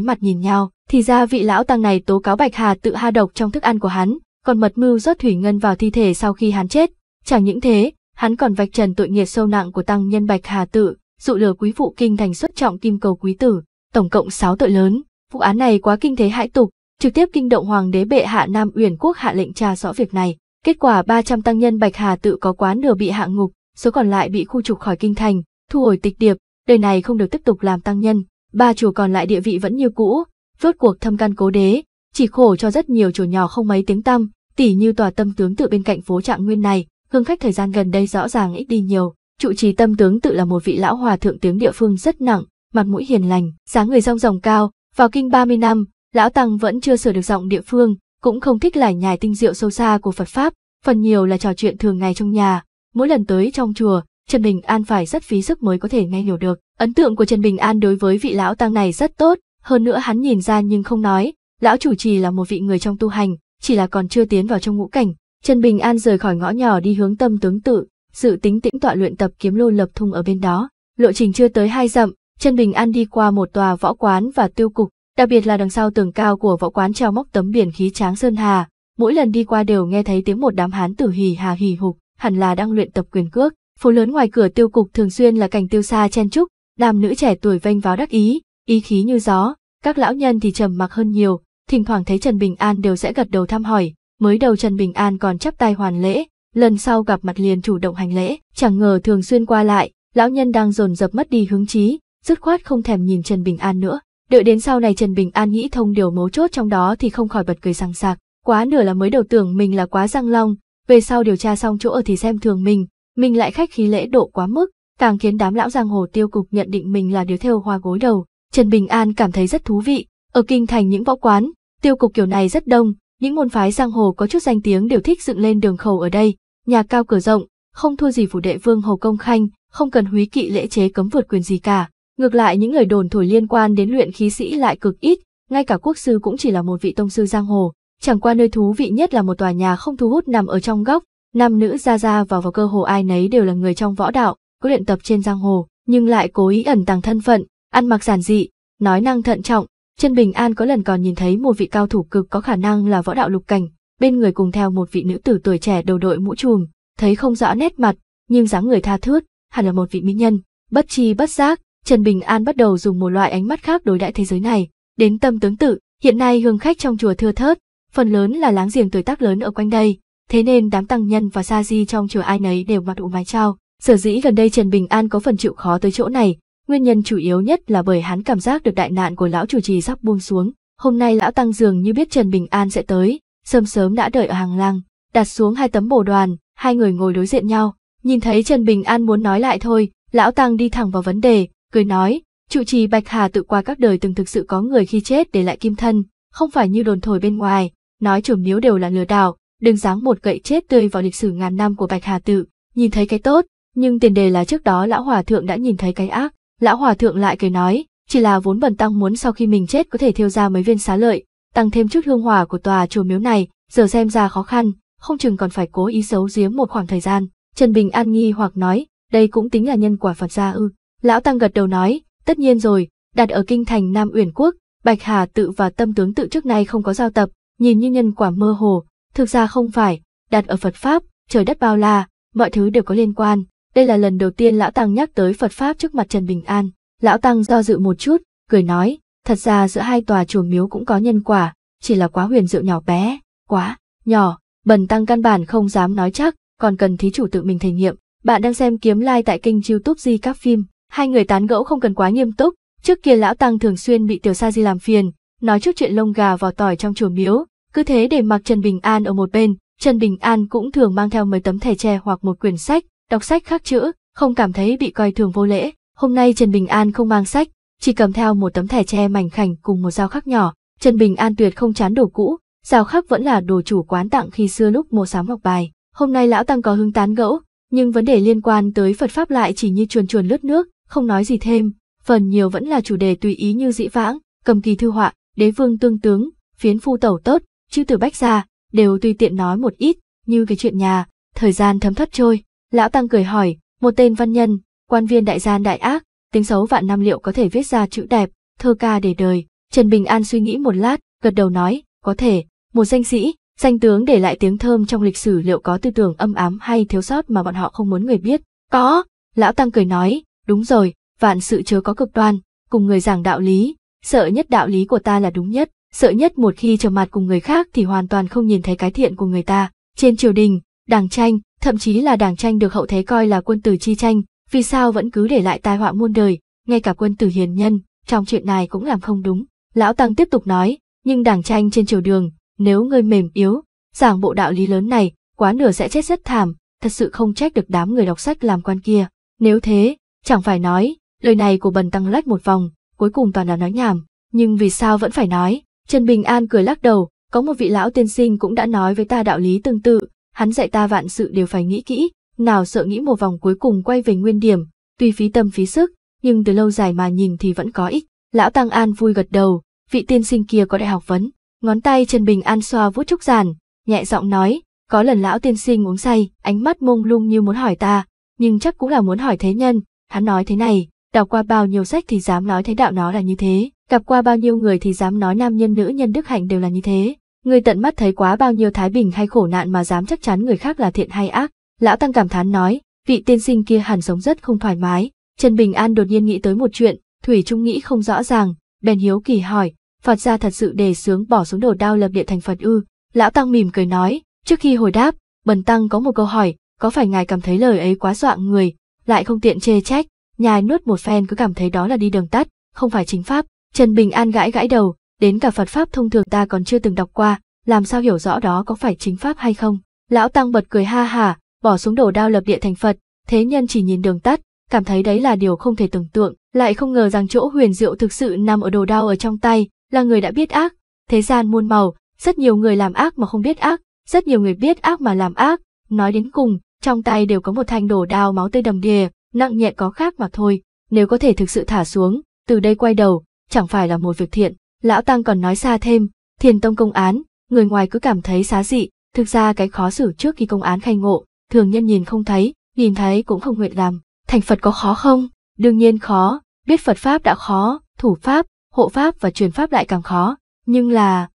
mặt nhìn nhau, thì ra vị lão tăng này tố cáo Bạch Hà tự ha độc trong thức ăn của hắn, còn mật mưu rót thủy ngân vào thi thể sau khi hắn chết. Chẳng những thế, hắn còn vạch trần tội nghiệt sâu nặng của tăng nhân Bạch Hà tự, dụ lừa quý phụ kinh thành xuất trọng kim cầu quý tử, tổng cộng 6 tội lớn. Vụ án này quá kinh thế hãi tục, trực tiếp kinh động hoàng đế bệ hạ Nam Uyển quốc hạ lệnh tra rõ việc này. Kết quả 300 tăng nhân Bạch Hà tự có quá nửa bị hạ ngục, số còn lại bị khu trục khỏi kinh thành, thu hồi tịch điệp, đời này không được tiếp tục làm tăng nhân. Ba chùa còn lại địa vị vẫn như cũ, vớt cuộc thâm căn cố đế, chỉ khổ cho rất nhiều chùa nhỏ không mấy tiếng tăm, tỉ như tòa tâm tướng tự bên cạnh phố Trạng Nguyên này, hương khách thời gian gần đây rõ ràng ít đi nhiều. Trụ trì tâm tướng tự là một vị lão hòa thượng tiếng địa phương rất nặng, mặt mũi hiền lành, dáng người rong ròng cao, vào kinh 30 năm, lão tăng vẫn chưa sửa được giọng địa phương, cũng không thích lải nhải tinh diệu sâu xa của Phật pháp, phần nhiều là trò chuyện thường ngày trong nhà, mỗi lần tới trong chùa, Trần Bình An phải rất phí sức mới có thể nghe hiểu được. Ấn tượng của Trần Bình An đối với vị lão tăng này rất tốt, hơn nữa hắn nhìn ra nhưng không nói, lão chủ trì là một vị người trong tu hành, chỉ là còn chưa tiến vào trong ngũ cảnh. Trần Bình An rời khỏi ngõ nhỏ đi hướng tâm tướng tự, sự tính tĩnh tọa luyện tập kiếm lô lập thung ở bên đó. Lộ trình chưa tới hai dặm, Trần Bình An đi qua một tòa võ quán và tiêu cục, đặc biệt là đằng sau tường cao của võ quán treo móc tấm biển khí tráng sơn hà. Mỗi lần đi qua đều nghe thấy tiếng một đám hán tử hì hà hì hục, hẳn là đang luyện tập quyền cước. Phố lớn ngoài cửa tiêu cục thường xuyên là cảnh tiêu xa chen trúc, nam nữ trẻ tuổi vênh váo đắc ý, ý khí như gió, các lão nhân thì trầm mặc hơn nhiều, thỉnh thoảng thấy Trần Bình An đều sẽ gật đầu thăm hỏi, mới đầu Trần Bình An còn chắp tay hoàn lễ, lần sau gặp mặt liền chủ động hành lễ, chẳng ngờ thường xuyên qua lại, lão nhân đang dồn dập mất đi hứng chí, dứt khoát không thèm nhìn Trần Bình An nữa. Đợi đến sau này Trần Bình An nghĩ thông điều mấu chốt trong đó thì không khỏi bật cười sang sạc, quá nửa là mới đầu tưởng mình là quá răng long, về sau điều tra xong chỗ ở thì xem thường mình, mình lại khách khí lễ độ quá mức, càng khiến đám lão giang hồ tiêu cục nhận định mình là đứa theo hoa gối đầu. Trần Bình An cảm thấy rất thú vị, ở kinh thành những võ quán, tiêu cục kiểu này rất đông, những môn phái giang hồ có chút danh tiếng đều thích dựng lên đường khẩu ở đây, nhà cao cửa rộng, không thua gì phủ đệ vương hầu công khanh, không cần húy kỵ lễ chế cấm vượt quyền gì cả. Ngược lại những lời đồn thổi liên quan đến luyện khí sĩ lại cực ít, ngay cả quốc sư cũng chỉ là một vị tông sư giang hồ, Chẳng qua nơi thú vị nhất là một tòa nhà không thu hút nằm ở trong góc, nam nữ ra ra vào vào cơ hồ ai nấy đều là người trong võ đạo, có luyện tập trên giang hồ, nhưng lại cố ý ẩn tàng thân phận, ăn mặc giản dị, nói năng thận trọng. Chân Bình An có lần còn nhìn thấy một vị cao thủ cực có khả năng là võ đạo lục cảnh, bên người cùng theo một vị nữ tử tuổi trẻ đầu đội mũ trùm, thấy không rõ nét mặt, nhưng dáng người tha thướt, hẳn là một vị mỹ nhân. Bất chi bất giác, Trần Bình An bắt đầu dùng một loại ánh mắt khác đối đãi thế giới này, đến tâm tướng tự, hiện nay hương khách trong chùa thưa thớt, phần lớn là láng giềng tuổi tác lớn ở quanh đây, thế nên đám tăng nhân và sa di trong chùa ai nấy đều mặc đủ mái trao. Sở dĩ gần đây Trần Bình An có phần chịu khó tới chỗ này, nguyên nhân chủ yếu nhất là bởi hắn cảm giác được đại nạn của lão chủ trì sắp buông xuống. Hôm nay lão tăng dường như biết Trần Bình An sẽ tới, sớm sớm đã đợi ở hàng lang, đặt xuống hai tấm bồ đoàn, hai người ngồi đối diện nhau. Nhìn thấy Trần Bình An muốn nói lại thôi, lão tăng đi thẳng vào vấn đề, cười nói, chủ trì Bạch Hà tự qua các đời từng thực sự có người khi chết để lại kim thân, không phải như đồn thổi bên ngoài, nói chủ miếu đều là lừa đảo, đừng giáng một gậy chết tươi vào lịch sử ngàn năm của Bạch Hà Tự, nhìn thấy cái tốt, nhưng tiền đề là trước đó lão hòa thượng đã nhìn thấy cái ác, lão hòa thượng lại cười nói, chỉ là vốn bần tăng muốn sau khi mình chết có thể thiêu ra mấy viên xá lợi, tăng thêm chút hương hòa của tòa chùa miếu này, giờ xem ra khó khăn, không chừng còn phải cố ý xấu giếm một khoảng thời gian. Trần Bình An nghi hoặc nói, đây cũng tính là nhân quả Phật gia ư. Lão Tăng gật đầu nói, tất nhiên rồi, đặt ở kinh thành Nam Uyển Quốc, Bạch Hà tự và tâm tướng tự trước nay không có giao tập, nhìn như nhân quả mơ hồ, thực ra không phải, đặt ở Phật Pháp, trời đất bao la, mọi thứ đều có liên quan. Đây là lần đầu tiên Lão Tăng nhắc tới Phật Pháp trước mặt Trần Bình An. Lão Tăng do dự một chút, cười nói, thật ra giữa hai tòa chùa miếu cũng có nhân quả, chỉ là quá huyền diệu nhỏ bé, quá, nhỏ, bần tăng căn bản không dám nói chắc, còn cần thí chủ tự mình thể nghiệm. Bạn đang xem kiếm like tại kênh youtube Di các phim, hai người tán gẫu không cần quá nghiêm túc, trước kia lão tăng thường xuyên bị tiểu sa di làm phiền, nói trước chuyện lông gà vào tỏi trong chùa miếu, cứ thế để mặc Trần Bình An ở một bên, Trần Bình An cũng thường mang theo mấy tấm thẻ tre hoặc một quyển sách, đọc sách khác chữ, không cảm thấy bị coi thường vô lễ. Hôm nay Trần Bình An không mang sách, chỉ cầm theo một tấm thẻ tre mảnh khảnh cùng một dao khắc nhỏ. Trần Bình An tuyệt không chán đồ cũ, dao khắc vẫn là đồ chủ quán tặng khi xưa lúc mua sắm học bài. Hôm nay lão tăng có hứng tán gẫu, nhưng vấn đề liên quan tới Phật pháp lại chỉ như chuồn chuồn lướt nước, không nói gì thêm. Phần nhiều vẫn là chủ đề tùy ý như dĩ vãng, cầm kỳ thư họa, đế vương tương tướng, phiến phu tẩu tốt, chư tử bách gia, đều tùy tiện nói một ít, như cái chuyện nhà, thời gian thấm thoát trôi. Lão Tăng cười hỏi, một tên văn nhân, quan viên đại gian đại ác, tính xấu vạn năm liệu có thể viết ra chữ đẹp, thơ ca để đời. Trần Bình An suy nghĩ một lát, gật đầu nói, có thể, một danh sĩ, danh tướng để lại tiếng thơm trong lịch sử liệu có tư tưởng âm ám hay thiếu sót mà bọn họ không muốn người biết. Có, Lão Tăng cười nói, đúng rồi, vạn sự chớ có cực đoan, cùng người giảng đạo lý, sợ nhất đạo lý của ta là đúng nhất, sợ nhất một khi trở mặt cùng người khác thì hoàn toàn không nhìn thấy cái thiện của người ta. Trên triều đình, đảng tranh, thậm chí là đảng tranh được hậu thế coi là quân tử chi tranh, vì sao vẫn cứ để lại tai họa muôn đời, ngay cả quân tử hiền nhân, trong chuyện này cũng làm không đúng. Lão Tăng tiếp tục nói, nhưng đảng tranh trên triều đường, nếu ngươi mềm yếu, giảng bộ đạo lý lớn này, quá nửa sẽ chết rất thảm, thật sự không trách được đám người đọc sách làm quan kia. Nếu thế, chẳng phải nói, lời này của bần tăng lách một vòng, cuối cùng toàn là nói nhảm, nhưng vì sao vẫn phải nói? Trần Bình An cười lắc đầu, có một vị lão tiên sinh cũng đã nói với ta đạo lý tương tự, hắn dạy ta vạn sự đều phải nghĩ kỹ, nào sợ nghĩ một vòng cuối cùng quay về nguyên điểm, tuy phí tâm phí sức, nhưng từ lâu dài mà nhìn thì vẫn có ích. Lão Tăng An vui gật đầu, vị tiên sinh kia có đại học vấn, ngón tay Trần Bình An xoa vuốt trúc giàn, nhẹ giọng nói, có lần lão tiên sinh uống say, ánh mắt mông lung như muốn hỏi ta, nhưng chắc cũng là muốn hỏi thế nhân, hắn nói thế này, đọc qua bao nhiêu sách thì dám nói thế đạo nó là như thế, gặp qua bao nhiêu người thì dám nói nam nhân nữ nhân đức hạnh đều là như thế. Người tận mắt thấy quá bao nhiêu thái bình hay khổ nạn mà dám chắc chắn người khác là thiện hay ác. Lão Tăng cảm thán nói, vị tiên sinh kia hẳn sống rất không thoải mái. Trần Bình An đột nhiên nghĩ tới một chuyện, Thủy Trung nghĩ không rõ ràng, bèn hiếu kỳ hỏi, Phật gia thật sự đề sướng bỏ xuống đồ đao lập địa thành Phật ư. Lão Tăng mỉm cười nói, trước khi hồi đáp, Bần Tăng có một câu hỏi, có phải ngài cảm thấy lời ấy quá dọa người, lại không tiện chê trách, nhai nuốt một phen cứ cảm thấy đó là đi đường tắt, không phải chính pháp. Trần Bình An gãi gãi đầu, đến cả Phật pháp thông thường ta còn chưa từng đọc qua, làm sao hiểu rõ đó có phải chính pháp hay không. Lão Tăng bật cười ha hà, bỏ xuống đổ đao lập địa thành Phật, thế nhân chỉ nhìn đường tắt, cảm thấy đấy là điều không thể tưởng tượng, lại không ngờ rằng chỗ huyền diệu thực sự nằm ở đồ đao ở trong tay, là người đã biết ác, thế gian muôn màu, rất nhiều người làm ác mà không biết ác, rất nhiều người biết ác mà làm ác, nói đến cùng, trong tay đều có một thanh đổ đao máu tươi đầm đìa, nặng nhẹ có khác mà thôi, nếu có thể thực sự thả xuống, từ đây quay đầu, chẳng phải là một việc thiện. Lão Tăng còn nói xa thêm, thiền tông công án, người ngoài cứ cảm thấy xá dị, thực ra cái khó xử trước khi công án khai ngộ, thường nhân nhìn không thấy, nhìn thấy cũng không nguyện làm. Thành Phật có khó không? Đương nhiên khó, biết Phật Pháp đã khó, thủ Pháp, hộ Pháp và truyền Pháp lại càng khó, nhưng là...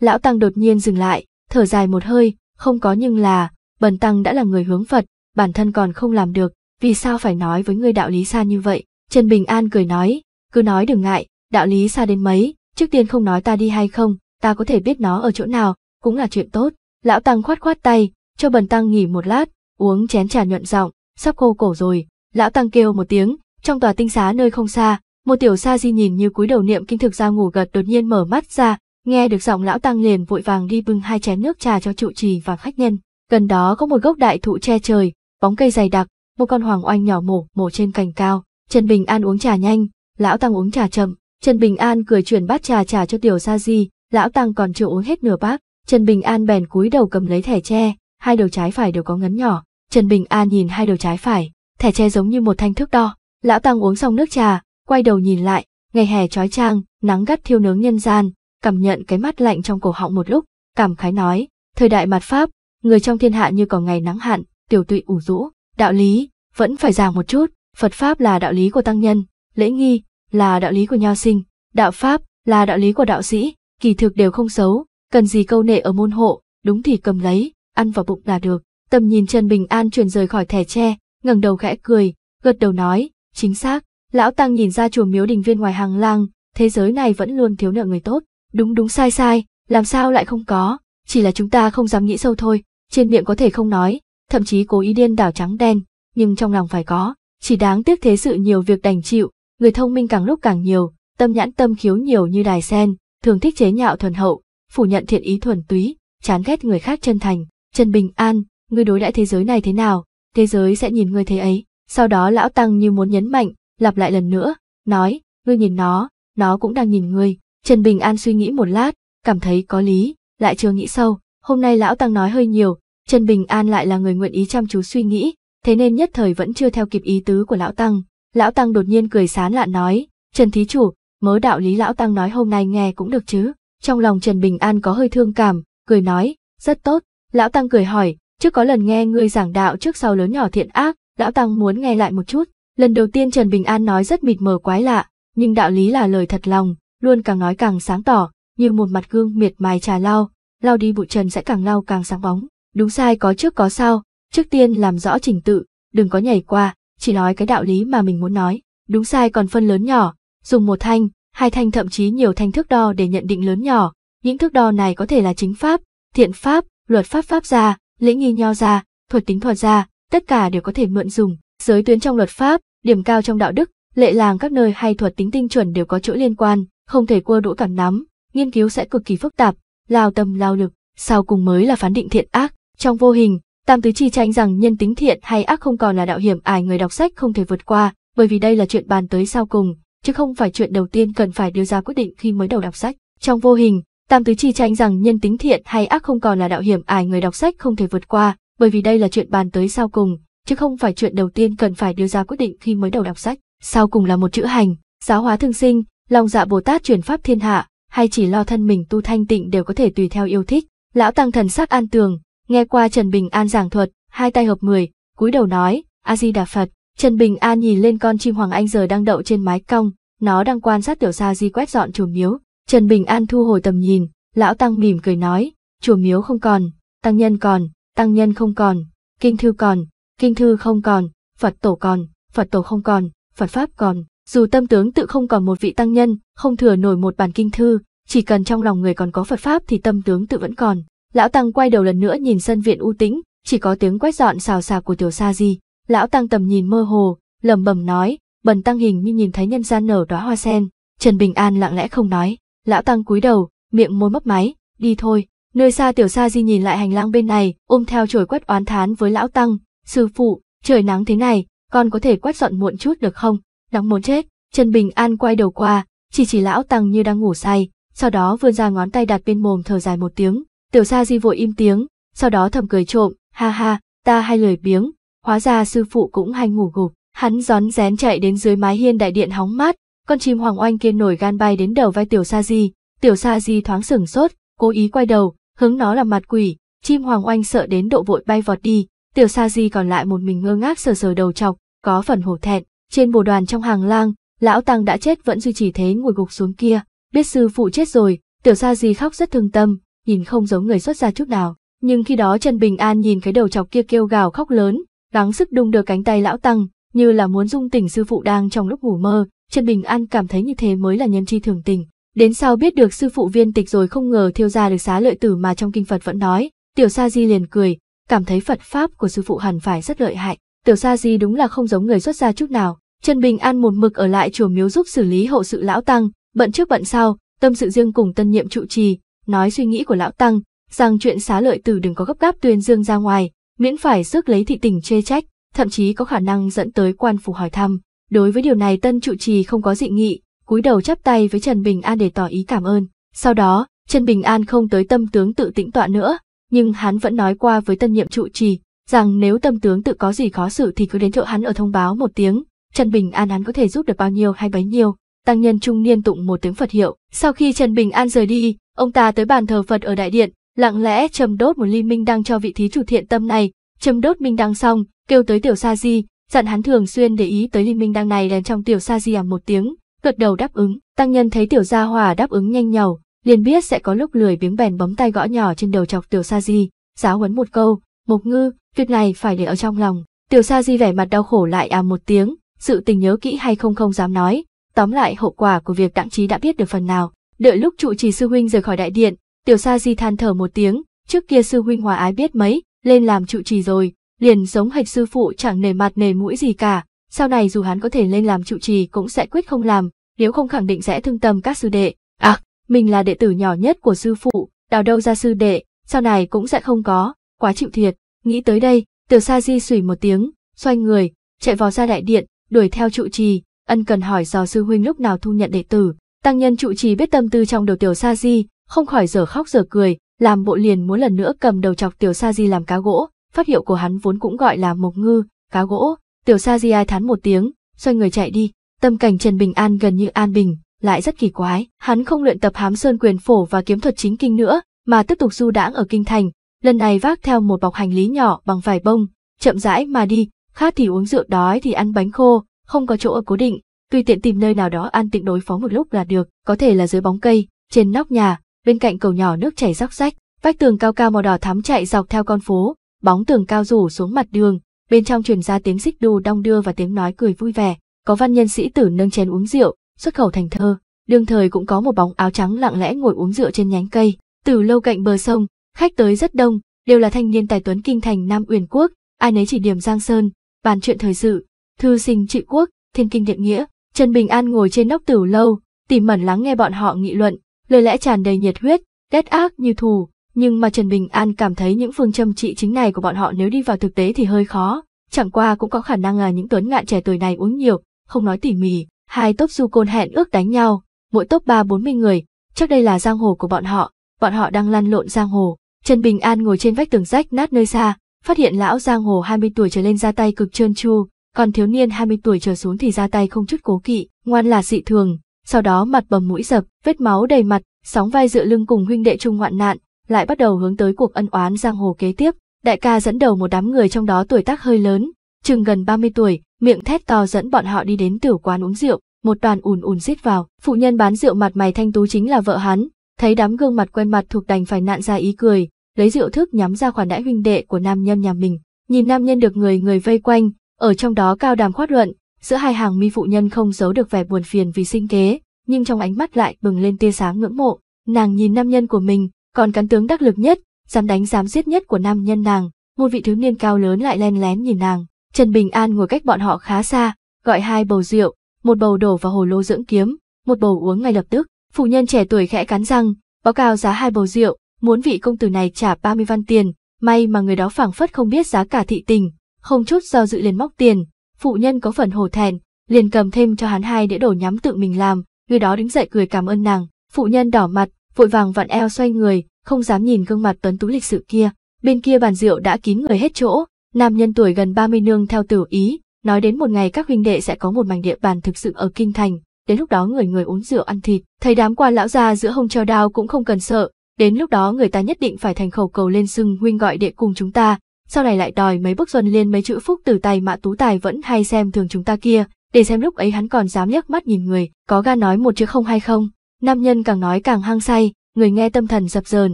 Lão Tăng đột nhiên dừng lại, thở dài một hơi, không có nhưng là, Bần Tăng đã là người hướng Phật, bản thân còn không làm được, vì sao phải nói với ngươi đạo lý xa như vậy? Trần Bình An cười nói, cứ nói đừng ngại, đạo lý xa đến mấy, trước tiên không nói ta đi hay không, ta có thể biết nó ở chỗ nào, cũng là chuyện tốt. Lão Tăng khoát khoát tay, cho bần Tăng nghỉ một lát, uống chén trà nhuận giọng, sắp khô cổ rồi. Lão Tăng kêu một tiếng, trong tòa tinh xá nơi không xa, một tiểu sa di nhìn như cúi đầu niệm kinh thực ra ngủ gật đột nhiên mở mắt ra, nghe được giọng lão Tăng liền vội vàng đi bưng hai chén nước trà cho trụ trì và khách nhân. Gần đó có một gốc đại thụ che trời, bóng cây dày đặc, một con hoàng oanh nhỏ mổ mổ trên cành cao. Trần Bình An uống trà nhanh, lão tăng uống trà chậm. Trần Bình An cười chuyển bát trà trà cho Tiểu Sa Di, lão tăng còn chưa uống hết nửa bát. Trần Bình An bèn cúi đầu cầm lấy thẻ tre, hai đầu trái phải đều có ngấn nhỏ. Trần Bình An nhìn hai đầu trái phải, thẻ tre giống như một thanh thước đo. Lão tăng uống xong nước trà, quay đầu nhìn lại, ngày hè trói trang, nắng gắt thiêu nướng nhân gian, cảm nhận cái mắt lạnh trong cổ họng một lúc, cảm khái nói, thời đại mặt pháp, người trong thiên hạ như có ngày nắng hạn, tiểu tụy ủ rũ, đạo lý, vẫn phải giảng một chút, Phật Pháp là đạo lý của tăng nhân, lễ nghi là đạo lý của nho sinh, đạo Pháp là đạo lý của đạo sĩ, kỳ thực đều không xấu, cần gì câu nệ ở môn hộ, đúng thì cầm lấy, ăn vào bụng là được. Tầm nhìn Trần Bình An chuyển rời khỏi thẻ tre, ngẩng đầu khẽ cười, gật đầu nói, chính xác, lão tăng nhìn ra chùa miếu đình viên ngoài hàng lang, thế giới này vẫn luôn thiếu nợ người tốt, đúng đúng sai sai, làm sao lại không có, chỉ là chúng ta không dám nghĩ sâu thôi, trên miệng có thể không nói, thậm chí cố ý điên đảo trắng đen, nhưng trong lòng phải có, chỉ đáng tiếc thế sự nhiều việc đành chịu, người thông minh càng lúc càng nhiều, tâm nhãn tâm khiếu nhiều như đài sen, thường thích chế nhạo thuần hậu, phủ nhận thiện ý thuần túy, chán ghét người khác chân thành, chân bình an, người đối đãi thế giới này thế nào, thế giới sẽ nhìn người thế ấy. Sau đó lão tăng như muốn nhấn mạnh, lặp lại lần nữa, nói, ngươi nhìn nó, nó cũng đang nhìn ngươi. Trần Bình An suy nghĩ một lát, cảm thấy có lý, lại chưa nghĩ sâu. Hôm nay lão tăng nói hơi nhiều, Trần Bình An lại là người nguyện ý chăm chú suy nghĩ, thế nên nhất thời vẫn chưa theo kịp ý tứ của lão tăng. Lão tăng đột nhiên cười sán lạn nói, Trần Thí Chủ, mớ đạo lý lão tăng nói hôm nay nghe cũng được chứ. Trong lòng Trần Bình An có hơi thương cảm, cười nói, rất tốt. Lão tăng cười hỏi, trước có lần nghe ngươi giảng đạo trước sau lớn nhỏ thiện ác, lão tăng muốn nghe lại một chút. Lần đầu tiên Trần Bình An nói rất mịt mờ quái lạ, nhưng đạo lý là lời thật lòng, luôn càng nói càng sáng tỏ, như một mặt gương miệt mài trà lao, lao đi bụi trần sẽ càng lao càng sáng bóng. Đúng sai có trước có sau, Trước tiên làm rõ trình tự, đừng có nhảy qua, chỉ nói cái đạo lý mà mình muốn nói. Đúng sai còn phân lớn nhỏ, dùng một thanh, hai thanh thậm chí nhiều thanh thước đo để nhận định lớn nhỏ. Những thước đo này có thể là chính pháp, thiện pháp, luật pháp pháp gia, lễ nghi nho gia, thuật tính thuật gia, tất cả đều có thể mượn dùng. Giới tuyến trong luật pháp, điểm cao trong đạo đức, lệ làng các nơi hay thuật tính tinh chuẩn đều có chỗ liên quan, không thể cua đũa cảm nắm, nghiên cứu sẽ cực kỳ phức tạp, lao tâm lao lực, sau cùng mới là phán định thiện ác. Trong vô hình, Tam Tứ Chi tranh rằng nhân tính thiện hay ác không còn là đạo hiểm ai người đọc sách không thể vượt qua, bởi vì đây là chuyện bàn tới sau cùng, chứ không phải chuyện đầu tiên cần phải đưa ra quyết định khi mới đầu đọc sách. Trong vô hình, Tam Tứ Chi tranh rằng nhân tính thiện hay ác không còn là đạo hiểm ai người đọc sách không thể vượt qua, bởi vì đây là chuyện bàn tới sau cùng, chứ không phải chuyện đầu tiên cần phải đưa ra quyết định khi mới đầu đọc sách. Sau cùng là một chữ hành, giáo hóa thương sinh, lòng dạ Bồ Tát chuyển pháp thiên hạ, hay chỉ lo thân mình tu thanh tịnh đều có thể tùy theo yêu thích. Lão tăng thần sắc an tường, Nghe qua Trần Bình An giảng thuật, hai tay hợp mười, cúi đầu nói, A-di-đà Phật. Trần Bình An nhìn lên con chim Hoàng Anh giờ đang đậu trên mái cong, nó đang quan sát tiểu sa di quét dọn chùa miếu. Trần Bình An thu hồi tầm nhìn, lão tăng mỉm cười nói, chùa miếu không còn, tăng nhân còn, tăng nhân không còn, kinh thư còn, kinh thư không còn, Phật tổ còn, Phật tổ không còn, Phật pháp còn. Dù tâm tướng tự không còn một vị tăng nhân, không thừa nổi một bản kinh thư, chỉ cần trong lòng người còn có Phật pháp thì tâm tướng tự vẫn còn. Lão Tăng quay đầu lần nữa nhìn sân viện u tĩnh, chỉ có tiếng quét dọn xào xạc của tiểu sa di. Lão Tăng tầm nhìn mơ hồ, lầm bầm nói, bần tăng hình như nhìn thấy nhân gian nở đóa hoa sen. Trần Bình An lặng lẽ không nói, lão Tăng cúi đầu, miệng môi mấp máy, đi thôi. Nơi xa tiểu sa di nhìn lại hành lang bên này, ôm theo trồi quét oán thán với lão Tăng, sư phụ, trời nắng thế này, con có thể quét dọn muộn chút được không? Nóng muốn chết, Trần Bình An quay đầu qua, chỉ chỉ lão Tăng như đang ngủ say, sau đó vươn ra ngón tay đặt bên mồm thở dài một tiếng, Tiểu Sa Di vội im tiếng, sau đó thầm cười trộm, ha ha, ta hay lời biếng, hóa ra sư phụ cũng hay ngủ gục. Hắn gión rén chạy đến dưới mái hiên đại điện hóng mát, con chim hoàng oanh kia nổi gan bay đến đầu vai Tiểu Sa Di, Tiểu Sa Di thoáng sửng sốt, cố ý quay đầu, hướng nó là mặt quỷ, chim hoàng oanh sợ đến độ vội bay vọt đi, Tiểu Sa Di còn lại một mình ngơ ngác sờ sờ đầu chọc, có phần hổ thẹn, trên bồ đoàn trong hàng lang, lão tăng đã chết vẫn duy trì thế ngồi gục xuống kia, biết sư phụ chết rồi, Tiểu Sa Di khóc rất thương tâm, nhìn không giống người xuất gia chút nào. Nhưng khi đó Trần Bình An nhìn cái đầu chọc kia kêu gào khóc lớn, gắng sức đung đưa cánh tay lão tăng, như là muốn dung tỉnh sư phụ đang trong lúc ngủ mơ, Trần Bình An cảm thấy như thế mới là nhân chi thường tình. Đến sau biết được sư phụ viên tịch rồi không ngờ thiêu ra được xá lợi tử mà trong kinh Phật vẫn nói, Tiểu Sa Di liền cười, cảm thấy Phật Pháp của sư phụ hẳn phải rất lợi hại. Tiểu Sa Di đúng là không giống người xuất gia chút nào. Trần Bình An một mực ở lại chùa miếu giúp xử lý hậu sự lão tăng, bận trước bận sau, tâm sự riêng cùng tân nhiệm trụ trì, nói suy nghĩ của lão Tăng, rằng chuyện xá lợi tử đừng có gấp gáp tuyên dương ra ngoài, miễn phải sức lấy thị tình chê trách, thậm chí có khả năng dẫn tới quan phủ hỏi thăm. Đối với điều này tân trụ trì không có dị nghị, cúi đầu chắp tay với Trần Bình An để tỏ ý cảm ơn. Sau đó, Trần Bình An không tới tâm tướng tự tĩnh tọa nữa, nhưng hắn vẫn nói qua với tân nhiệm trụ trì, rằng nếu tâm tướng tự có gì khó xử thì cứ đến chỗ hắn ở thông báo một tiếng, Trần Bình An hắn có thể giúp được bao nhiêu hay bấy nhiêu tăng nhân trung niên tụng một tiếng Phật hiệu. Sau khi Trần Bình An rời đi, ông ta tới bàn thờ Phật ở đại điện, lặng lẽ châm đốt một ly minh đăng cho vị thí chủ thiện tâm này, châm đốt minh đăng xong, kêu tới tiểu Sa Di, dặn hắn thường xuyên để ý tới ly minh đăng này đèn trong tiểu Sa Di ầm à một tiếng, gật đầu đáp ứng. Tăng nhân thấy tiểu gia Hòa đáp ứng nhanh nhảu, liền biết sẽ có lúc lười biếng bèn bấm tay gõ nhỏ trên đầu chọc tiểu Sa Di, giáo huấn một câu, "Mộc Ngư, việc này phải để ở trong lòng." Tiểu Sa Di vẻ mặt đau khổ lại à một tiếng, sự tình nhớ kỹ hay không không dám nói, Tóm lại hậu quả của việc đặng trí đã biết được phần nào. Đợi lúc trụ trì sư huynh rời khỏi đại điện, tiểu sa di than thở một tiếng, trước kia sư huynh hòa ái biết mấy, lên làm trụ trì rồi, liền giống hệt sư phụ chẳng nề mặt nề mũi gì cả. Sau này dù hắn có thể lên làm trụ trì cũng sẽ quyết không làm, nếu không khẳng định sẽ thương tâm các sư đệ. À, mình là đệ tử nhỏ nhất của sư phụ, đào đâu ra sư đệ, sau này cũng sẽ không có, quá chịu thiệt. Nghĩ tới đây, tiểu sa di sủi một tiếng, xoay người, chạy vào ra đại điện, đuổi theo trụ trì, ân cần hỏi dò sư huynh lúc nào thu nhận đệ tử. Tăng nhân trụ trì biết tâm tư trong đầu tiểu sa di, không khỏi dở khóc dở cười, làm bộ liền muốn lần nữa cầm đầu chọc tiểu sa di làm cá gỗ, phát hiệu của hắn vốn cũng gọi là mộc ngư, cá gỗ, tiểu sa di ai thán một tiếng, xoay người chạy đi, tâm cảnh Trần Bình An gần như an bình, lại rất kỳ quái, hắn không luyện tập hám sơn quyền phổ và kiếm thuật chính kinh nữa, mà tiếp tục du đãng ở kinh thành, lần này vác theo một bọc hành lý nhỏ bằng vải bông, chậm rãi mà đi, khát thì uống rượu đói thì ăn bánh khô, không có chỗ ở cố định, tùy tiện tìm nơi nào đó an tĩnh đối phó một lúc là được, có thể là dưới bóng cây, trên nóc nhà, bên cạnh cầu nhỏ nước chảy róc rách, vách tường cao cao màu đỏ thắm chạy dọc theo con phố, bóng tường cao rủ xuống mặt đường, bên trong truyền ra tiếng xích đu đong đưa và tiếng nói cười vui vẻ, có văn nhân sĩ tử nâng chén uống rượu, xuất khẩu thành thơ, đương thời cũng có một bóng áo trắng lặng lẽ ngồi uống rượu trên nhánh cây, từ lâu cạnh bờ sông, khách tới rất đông, đều là thanh niên tài tuấn kinh thành Nam Uyển quốc, ai nấy chỉ điểm Giang Sơn, bàn chuyện thời sự, thư sinh trị quốc, thiên kinh địa nghĩa, Trần Bình An ngồi trên nóc tử lâu, tỉ mẩn lắng nghe bọn họ nghị luận, lời lẽ tràn đầy nhiệt huyết, đét ác như thù, nhưng mà Trần Bình An cảm thấy những phương châm trị chính này của bọn họ nếu đi vào thực tế thì hơi khó, chẳng qua cũng có khả năng là những tuấn ngạn trẻ tuổi này uống nhiều, không nói tỉ mỉ, hai tốp du côn hẹn ước đánh nhau, mỗi tốp ba bốn mươi người, chắc đây là giang hồ của bọn họ, bọn họ đang lăn lộn giang hồ. Trần Bình An ngồi trên vách tường rách nát nơi xa, phát hiện lão giang hồ 20 tuổi trở lên ra tay cực trơn tru, còn thiếu niên 20 tuổi trở xuống thì ra tay không chút cố kỵ, ngoan là dị thường, sau đó mặt bầm mũi dập, vết máu đầy mặt, sóng vai dựa lưng cùng huynh đệ chung hoạn nạn, lại bắt đầu hướng tới cuộc ân oán giang hồ kế tiếp. Đại ca dẫn đầu một đám người trong đó tuổi tác hơi lớn, chừng gần 30 tuổi, miệng thét to dẫn bọn họ đi đến tiểu quán uống rượu, một đoàn ùn ùn giết vào, phụ nhân bán rượu mặt mày thanh tú chính là vợ hắn, thấy đám gương mặt quen mặt thuộc đành phải nạn ra ý cười, lấy rượu thức nhắm ra khoản đãi huynh đệ của nam nhân nhà mình. Nhìn nam nhân được người người vây quanh, ở trong đó cao đàm khoát luận, giữa hai hàng mi phụ nhân không giấu được vẻ buồn phiền vì sinh kế, nhưng trong ánh mắt lại bừng lên tia sáng ngưỡng mộ. Nàng nhìn nam nhân của mình, còn cắn tướng đắc lực nhất, dám đánh dám giết nhất của nam nhân nàng, một vị thiếu niên cao lớn lại len lén nhìn nàng. Trần Bình An ngồi cách bọn họ khá xa, gọi hai bầu rượu, một bầu đổ vào hồ lô dưỡng kiếm, một bầu uống ngay lập tức. Phụ nhân trẻ tuổi khẽ cắn răng, báo cáo giá hai bầu rượu, muốn vị công tử này trả 30 văn tiền, may mà người đó phảng phất không biết giá cả thị tình, không chút do dự liền móc tiền, phụ nhân có phần hổ thẹn, liền cầm thêm cho hắn hai đĩa đổ nhắm tự mình làm, người đó đứng dậy cười cảm ơn nàng, phụ nhân đỏ mặt, vội vàng vặn eo xoay người, không dám nhìn gương mặt tuấn tú lịch sự kia, bên kia bàn rượu đã kín người hết chỗ, nam nhân tuổi gần 30 nương theo tử ý, nói đến một ngày các huynh đệ sẽ có một mảnh địa bàn thực sự ở kinh thành, đến lúc đó người người uống rượu ăn thịt, thấy đám quan lão già giữa hông treo đao cũng không cần sợ, đến lúc đó người ta nhất định phải thành khẩu cầu lên sưng huynh gọi đệ cùng chúng ta, sau này lại đòi mấy bức xuân liên mấy chữ phúc từ tay mạ tú tài vẫn hay xem thường chúng ta kia, để xem lúc ấy hắn còn dám nhấc mắt nhìn người, có gan nói một chữ không hay không. Nam nhân càng nói càng hăng say, người nghe tâm thần dập dờn,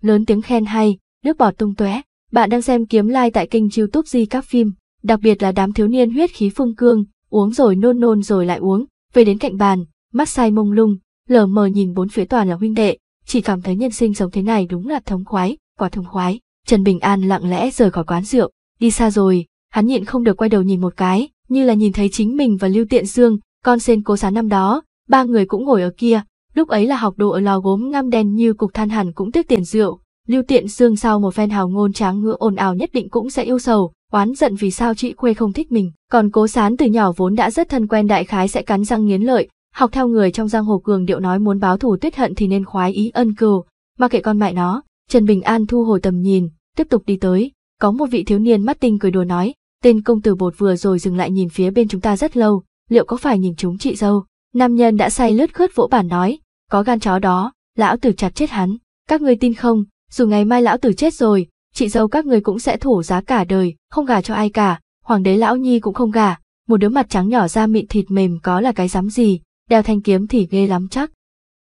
lớn tiếng khen hay, nước bọt tung tóe. Bạn đang xem kiếm like tại kênh youtube di các phim, đặc biệt là đám thiếu niên huyết khí phương cương, uống rồi nôn nôn rồi lại uống, về đến cạnh bàn, mắt say mông lung, lờ mờ nhìn bốn phía toàn là huynh đệ, chỉ cảm thấy nhân sinh sống thế này đúng là thống khoái, quả thống khoái. Trần Bình An lặng lẽ rời khỏi quán rượu, đi xa rồi, hắn nhịn không được quay đầu nhìn một cái, như là nhìn thấy chính mình và Lưu Tiện Dương, con sen cố sán năm đó, ba người cũng ngồi ở kia, lúc ấy là học đồ ở lò gốm ngăm đen như cục than hẳn cũng tiếc tiền rượu. Lưu Tiện Dương sau một phen hào ngôn tráng ngựa ồn ào nhất định cũng sẽ yêu sầu, oán giận vì sao chị khuê không thích mình, còn cố sán từ nhỏ vốn đã rất thân quen đại khái sẽ cắn răng nghiến lợi, học theo người trong giang hồ cường điệu nói muốn báo thù tuyết hận thì nên khoái ý ân cừu, mà kệ con mẹ nó, Trần Bình An thu hồi tầm nhìn, tiếp tục đi tới, có một vị thiếu niên mắt tinh cười đùa nói, tên công tử bột vừa rồi dừng lại nhìn phía bên chúng ta rất lâu, liệu có phải nhìn chúng chị dâu? Nam nhân đã say lướt khớt vỗ bản nói, có gan chó đó, lão tử chặt chết hắn, các ngươi tin không, dù ngày mai lão tử chết rồi, chị dâu các người cũng sẽ thổ giá cả đời, không gả cho ai cả, hoàng đế lão nhi cũng không gả, một đứa mặt trắng nhỏ ra mịn thịt mềm có là cái dám gì, đeo thanh kiếm thì ghê lắm chắc.